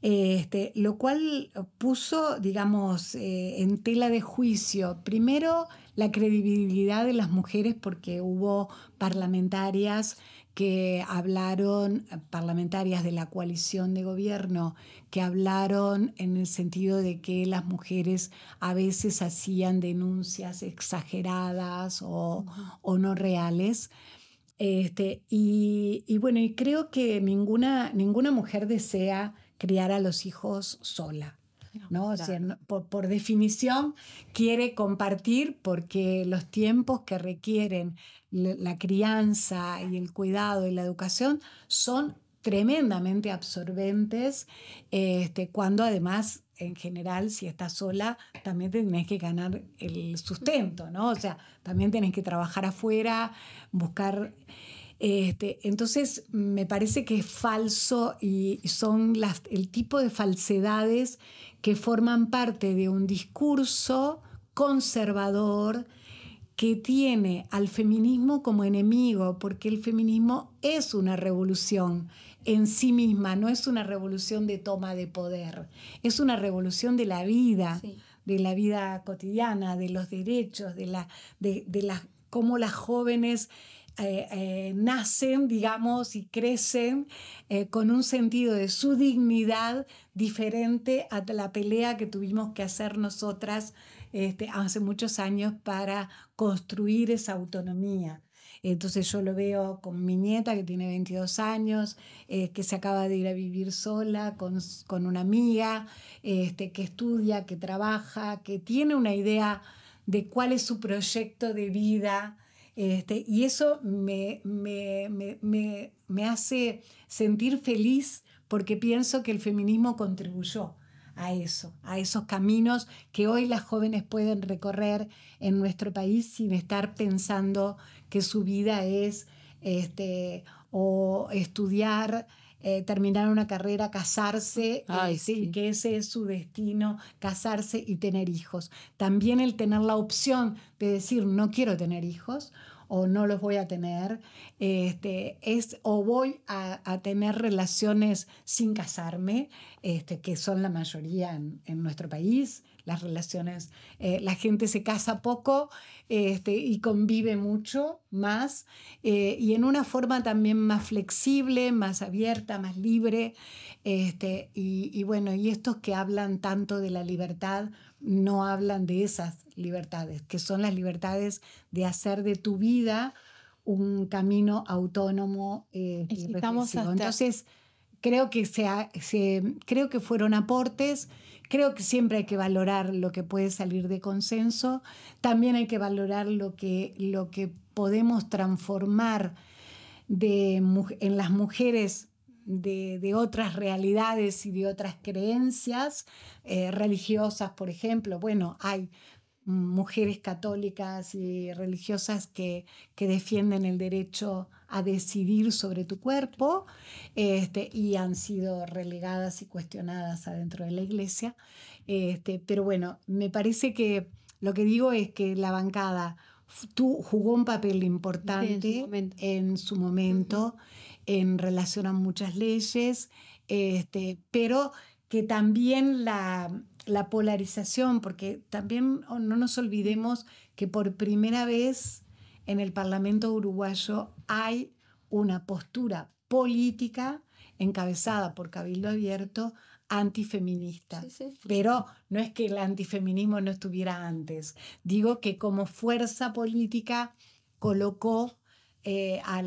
Este, lo cual puso, digamos, eh, en tela de juicio, primero, la credibilidad de las mujeres, porque hubo parlamentarias que hablaron eh, parlamentarias de la coalición de gobierno, que hablaron en el sentido de que las mujeres a veces hacían denuncias exageradas o, o no reales. Este, y, bueno, y creo que ninguna, ninguna mujer desea criar a los hijos sola. ¿no? por, definición quiere compartir porque los tiempos que requieren la crianza y el cuidado y la educación son tremendamente absorbentes, este, cuando además en general, si estás sola, también tenés que ganar el sustento, ¿no? O sea, también tenés que trabajar afuera, buscar... Este, entonces, me parece que es falso y son las, el tipo de falsedades que forman parte de un discurso conservador que tiene al feminismo como enemigo, porque el feminismo es una revolución en sí misma, no es una revolución de toma de poder, es una revolución de la vida, de la vida cotidiana, de los derechos, de, la, de, las, cómo las jóvenes eh, eh, nacen, digamos, y crecen eh, con un sentido de su dignidad diferente a la pelea que tuvimos que hacer nosotras este, hace muchos años para construir esa autonomía. Entonces yo lo veo con mi nieta que tiene 22 años, que se acaba de ir a vivir sola con, con una amiga, este, que estudia, que trabaja, que tiene una idea de cuál es su proyecto de vida este, y eso me, hace sentir feliz porque pienso que el feminismo contribuyó a eso, a esos caminos que hoy las jóvenes pueden recorrer en nuestro país sin estar pensando que su vida es este, o estudiar eh, terminar una carrera, casarse, eh, que ese es su destino, casarse y tener hijos. También el tener la opción de decir no quiero tener hijos o no los voy a tener, este, es, o voy a, tener relaciones sin casarme, este, que son la mayoría en nuestro país, las relaciones, eh, la gente se casa poco este, y convive mucho más eh, y en una forma también más flexible, más abierta, más libre. Este, y, bueno, y estos que hablan tanto de la libertad no hablan de esas libertades, que son las libertades de hacer de tu vida un camino autónomo eh, y Entonces, creo que, se, creo que fueron aportes Creo que siempre hay que valorar lo que puede salir de consenso, también hay que valorar lo que, lo que podemos transformar de, en las mujeres de, otras realidades y de otras creencias eh, religiosas, por ejemplo. Bueno, hay mujeres católicas y religiosas que, que, defienden el derecho a decidir sobre tu cuerpo este, y han sido relegadas y cuestionadas adentro de la iglesia. Este, pero bueno, me parece que lo que digo es que la bancada tú jugó un papel importante en su momento, en, relación a muchas leyes, este, pero que también la, la polarización, porque también oh, no nos olvidemos que por primera vez en el Parlamento uruguayo hay una postura política encabezada por Cabildo Abierto antifeminista. Pero no es que el antifeminismo no estuviera antes. Digo que como fuerza política colocó eh, a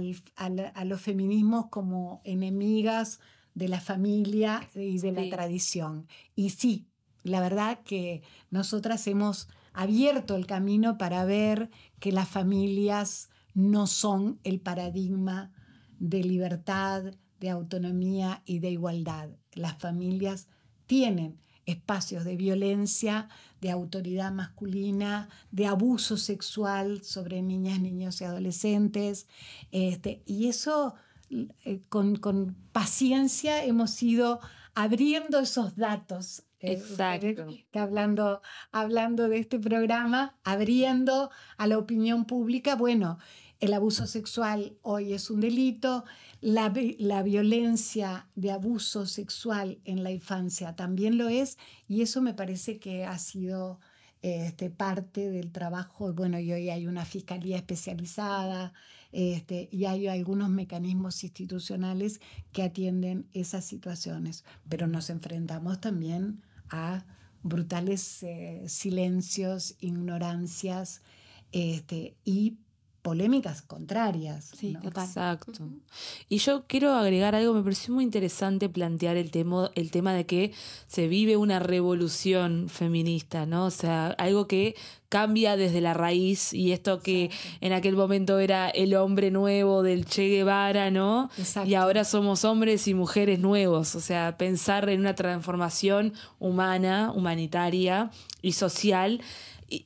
los feminismos como enemigas de la familia y de la tradición. Y sí, la verdad que nosotras hemos abierto el camino para ver que las familias no son el paradigma de libertad, de autonomía y de igualdad. Las familias tienen espacios de violencia, de autoridad masculina, de abuso sexual sobre niñas, niños y adolescentes. Este, y eso eh, con, paciencia hemos ido abriendo esos datos eh, Exacto. hablando, hablando de este programa, abriendo a la opinión pública, bueno, el abuso sexual hoy es un delito, la, la, violencia de abuso sexual en la infancia también lo es, y eso me parece que ha sido este, parte del trabajo, bueno, y hoy hay una fiscalía especializada, este, y hay algunos mecanismos institucionales que atienden esas situaciones, pero nos enfrentamos también a brutales eh, silencios, ignorancias este, y polémicas contrarias. exacto. Y yo quiero agregar algo, me pareció muy interesante plantear el, tema el tema de que se vive una revolución feminista, ¿no? O sea, algo que cambia desde la raíz y esto que en aquel momento era el hombre nuevo del Che Guevara, ¿no? Y ahora somos hombres y mujeres nuevos, o sea, pensar en una transformación humana, humanitaria y social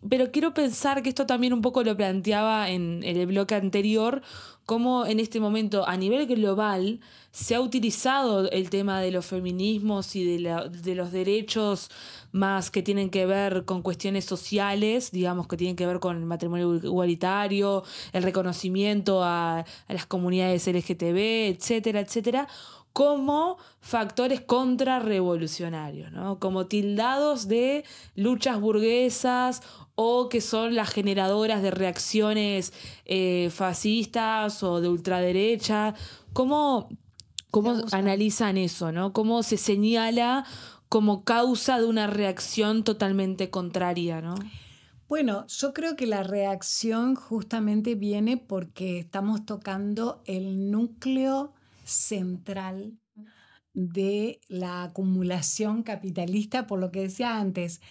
pero quiero pensar que esto también un poco lo planteaba en, el bloque anterior, cómo en este momento a nivel global se ha utilizado el tema de los feminismos y de, los derechos más que tienen que ver con cuestiones sociales, digamos que tienen que ver con el matrimonio igualitario, el reconocimiento a, a las comunidades LGTB, etcétera, etcétera como factores contrarrevolucionarios, ¿no? como tildados de luchas burguesas o que son las generadoras de reacciones eh, fascistas o de ultraderecha. ¿Cómo, cómo analizan eso? ¿no? ¿Cómo se señala como causa de una reacción totalmente contraria? Bueno, yo creo que la reacción justamente viene porque estamos tocando el núcleo central de la acumulación capitalista, por lo que decía antes.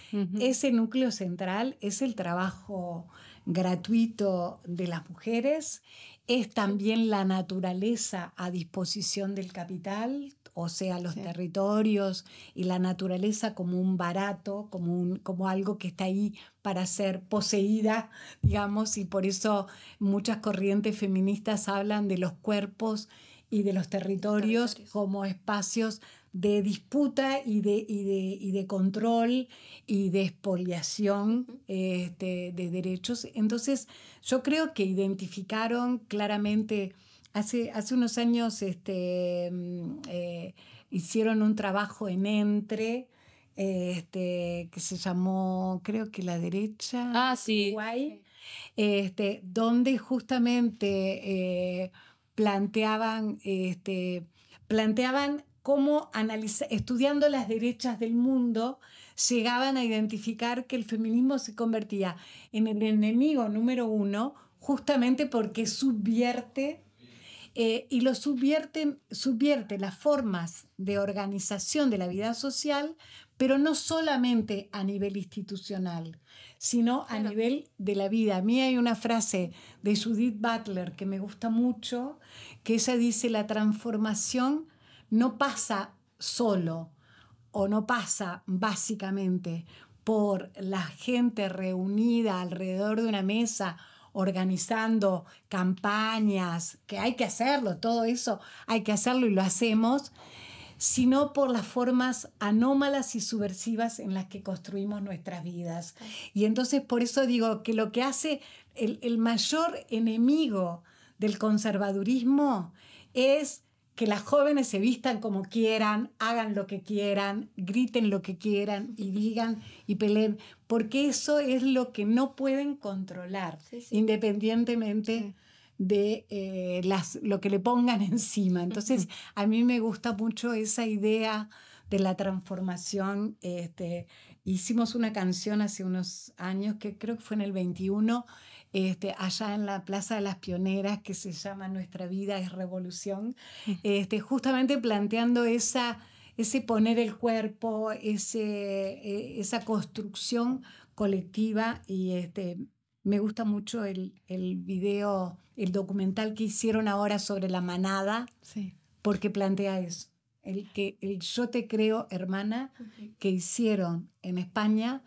Ese núcleo central es el trabajo gratuito de las mujeres, es también la naturaleza a disposición del capital, o sea, los territorios y la naturaleza como un barato, como, un, como algo que está ahí para ser poseída, digamos, y por eso muchas corrientes feministas hablan de los cuerpos y de los territorios, como espacios de disputa y de, de, control y de expoliación este, de derechos. Entonces, yo creo que identificaron claramente, hace, hace unos años este, mm, eh, hicieron un trabajo en Entre, este, que se llamó, creo que la derecha, ah, sí. este, donde justamente eh, planteaban, este, planteaban cómo estudiando las derechas del mundo llegaban a identificar que el feminismo se convertía en el enemigo número uno justamente porque subvierte eh, y lo subvierte, subvierte las formas de organización de la vida social pero no solamente a nivel institucional, sino a nivel de la vida. A mí hay una frase de Judith Butler que me gusta mucho, que ella dice, la transformación no pasa solo o no pasa básicamente por la gente reunida alrededor de una mesa organizando campañas, que hay que hacerlo, todo eso hay que hacerlo y lo hacemos, sino por las formas anómalas y subversivas en las que construimos nuestras vidas. Y entonces por eso digo que lo que hace el, mayor enemigo del conservadurismo es que las jóvenes se vistan como quieran, hagan lo que quieran, griten lo que quieran y digan y peleen, porque eso es lo que no pueden controlar, independientemente de eh, las, lo que le pongan encima. Entonces, a mí me gusta mucho esa idea de la transformación. Este, hicimos una canción hace unos años, que creo que fue en el 21, este, allá en la Plaza de las Pioneras, que se llama Nuestra vida es revolución, mm. este, justamente planteando esa ese poner el cuerpo, ese, e, esa construcción colectiva y este, me gusta mucho el, el video, el documental que hicieron ahora sobre la manada, porque plantea eso. El, que, el Yo te creo, hermana, que hicieron en España,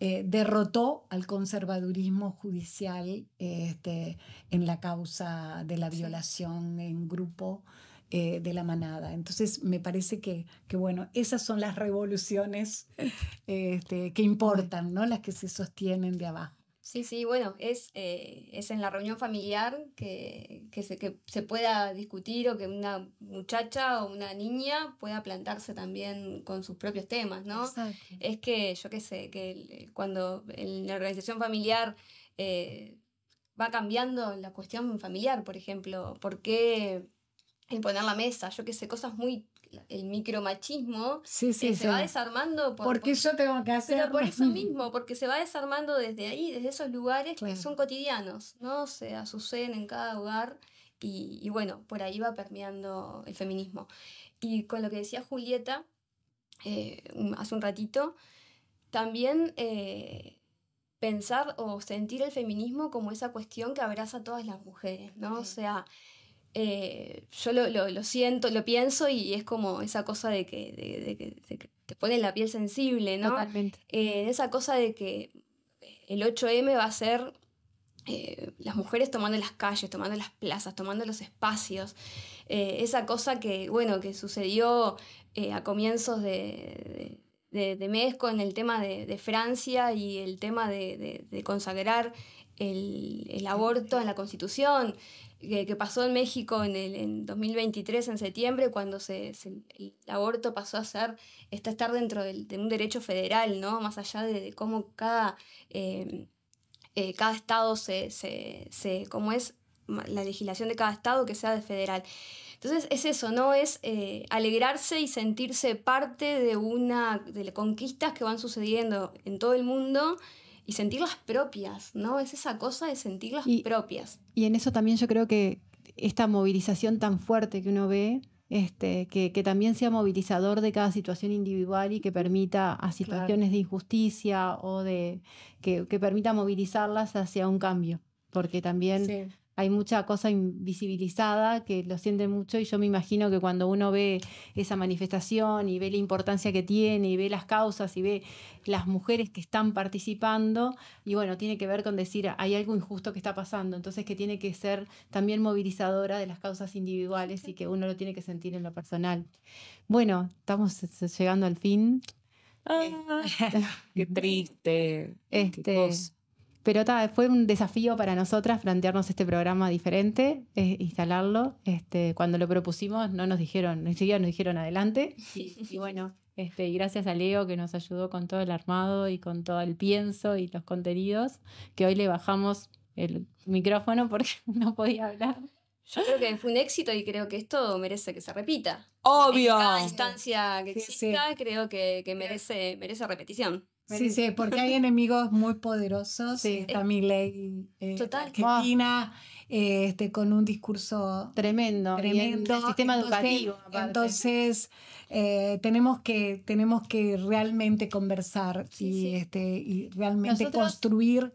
eh, derrotó al conservadurismo judicial este, en la causa de la violación en grupo eh, de la manada. Entonces, me parece que, que bueno, esas son las revoluciones este, que importan, ¿no? las que se sostienen de abajo. Sí, sí, bueno, es, eh, es en la reunión familiar que, se, que se pueda discutir o que una muchacha o una niña pueda plantarse también con sus propios temas, ¿no? Es que, yo qué sé, que cuando en la organización familiar eh, va cambiando la cuestión familiar, por ejemplo, ¿por qué el poner la mesa? Yo qué sé, cosas muy el micromachismo que se va desarmando. Por, porque yo tengo que hacer. por eso mismo, porque se va desarmando desde ahí, desde esos lugares que son cotidianos, ¿no? sea, suceden en cada hogar y, bueno, por ahí va permeando el feminismo. Y con lo que decía Julieta eh, hace un ratito, también. Eh, pensar o sentir el feminismo como esa cuestión que abraza a todas las mujeres, ¿no? O sea, eh, yo lo, siento, lo pienso y es como esa cosa de que, te pone la piel sensible, ¿no? Totalmente. Eh, esa cosa de que el 8M va a ser eh, las mujeres tomando las calles, tomando las plazas, tomando los espacios. esa cosa que, bueno, que sucedió a comienzos de, mes con el tema de, Francia y el tema de, consagrar el aborto en la Constitución que, pasó en México en, el, en 2023, en septiembre, cuando se, el aborto pasó a ser, está estar dentro del, de un derecho federal, ¿no? Más allá de, cómo cada, eh, eh, cada estado se, se, se, es la legislación de cada estado que sea de federal. Entonces es eso, ¿no? Es eh, alegrarse y sentirse parte de una, de las conquistas que van sucediendo en todo el mundo y sentirlas propias, ¿no? Es esa cosa de sentirlas propias. Y en eso también yo creo que esta movilización tan fuerte que uno ve, este, que, que también sea movilizador de cada situación individual y que permita a situaciones de injusticia o de que, que permita movilizarlas hacia un cambio porque también hay mucha cosa invisibilizada que lo siente mucho y yo me imagino que cuando uno ve esa manifestación y ve la importancia que tiene y ve las causas y ve las mujeres que están participando y bueno, tiene que ver con decir hay algo injusto que está pasando, entonces que tiene que ser también movilizadora de las causas individuales y que uno lo tiene que sentir en lo personal. Bueno, estamos llegando al fin. Ah, qué triste. Este, pero fue un desafío para nosotras plantearnos este programa diferente, eh, instalarlo. Este, cuando lo propusimos no nos dijeron, ni siquiera nos dijeron adelante. Y bueno, este, gracias a Leo que nos ayudó con todo el armado y con todo el pienso y los contenidos, que hoy le bajamos el micrófono porque no podía hablar. Yo creo que fue un éxito y creo que esto merece que se repita. Obvio. En cada instancia que exista, creo que, merece repetición. Sí, sí, porque hay enemigos muy poderosos. Sí. Está mi ley eh, eh, este, con un discurso tremendo, tremendo. El sistema entonces, educativo. Entonces, eh, tenemos que tenemos que realmente conversar y este y realmente construir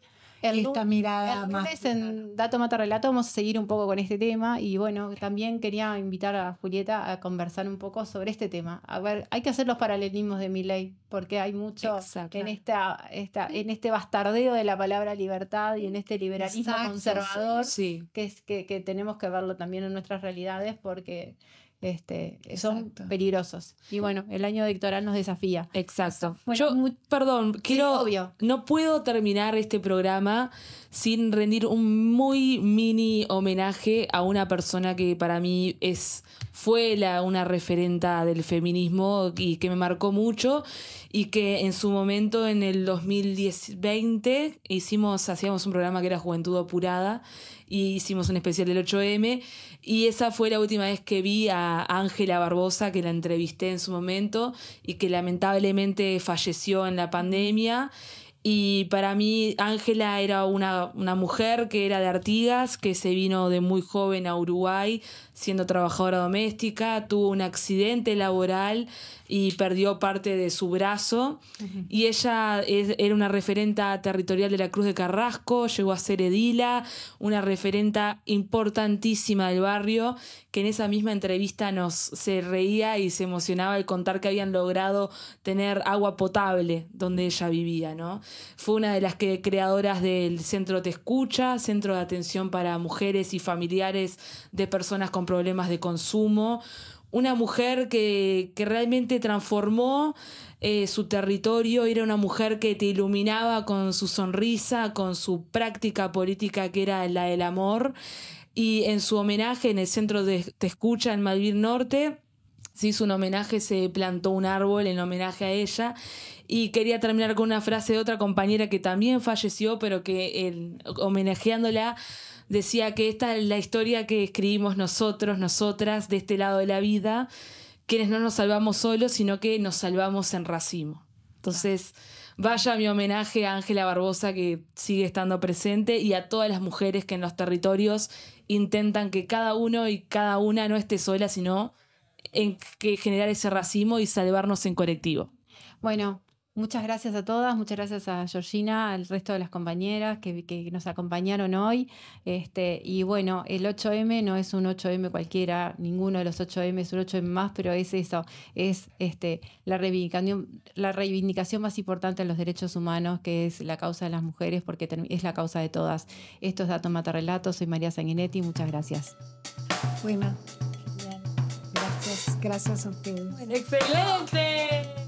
mirada en Dato Mata Relato vamos a seguir un poco con este tema y bueno, también quería invitar a Julieta a conversar un poco sobre este tema. A ver, hay que hacer los paralelismos de mi ley porque hay mucho en esta, esta, en este bastardeo de la palabra libertad y en este liberalismo conservador que, es, que tenemos que verlo también en nuestras realidades porque este, son peligrosos. Y bueno, el año electoral nos desafía. Exacto. Yo, perdón, quiero, no puedo terminar este programa sin rendir un muy mini homenaje a una persona que para mí es fue la, una referente del feminismo y que me marcó mucho y que en su momento en el 2020 hicimos hacíamos un programa que era Juventud Apurada y hicimos un especial del 8M. Y esa fue la última vez que vi a Ángela Barbosa, que la entrevisté en su momento y que lamentablemente falleció en la pandemia. Y para mí Ángela era una, una, mujer que era de Artigas, que se vino de muy joven a Uruguay siendo trabajadora doméstica, tuvo un accidente laboral y perdió parte de su brazo. Y ella era una referenta territorial de la Cruz de Carrasco, llegó a ser edila, una referenta importantísima del barrio, que en esa misma entrevista nos se reía y se emocionaba al contar que habían logrado tener agua potable donde ella vivía, ¿no? Fue una de las creadoras del Centro Te Escucha, Centro de Atención para Mujeres y Familiares de Personas con problemas de consumo, una mujer que, realmente transformó eh, su territorio, era una mujer que te iluminaba con su sonrisa, con su práctica política que era la del amor, y en su homenaje en el centro de Te Escucha en Madrid Norte, se hizo un homenaje, se plantó un árbol en homenaje a ella. Y quería terminar con una frase de otra compañera que también falleció, pero que el, eh, homenajeándola decía que esta es la historia que escribimos nosotros, nosotras, de este lado de la vida, quienes no nos salvamos solos, sino que nos salvamos en racimo. Entonces, vaya mi homenaje a Ángela Barbosa que sigue estando presente y a todas las mujeres que en los territorios intentan que cada uno y cada una no esté sola, sino en que generar ese racimo y salvarnos en colectivo. Bueno, Muchas gracias a todas, muchas gracias a Georgina, al resto de las compañeras que, nos acompañaron hoy. Este, y bueno, el 8M no es un 8M cualquiera, ninguno de los 8M es un 8M más, pero es eso, es este, la, reivindicación, la reivindicación más importante de los derechos humanos, que es la causa de las mujeres, porque es la causa de todas. Esto es Dato Mata Relato, soy María Sanguinetti, muchas gracias. Bueno, gracias, gracias a ustedes. excelente.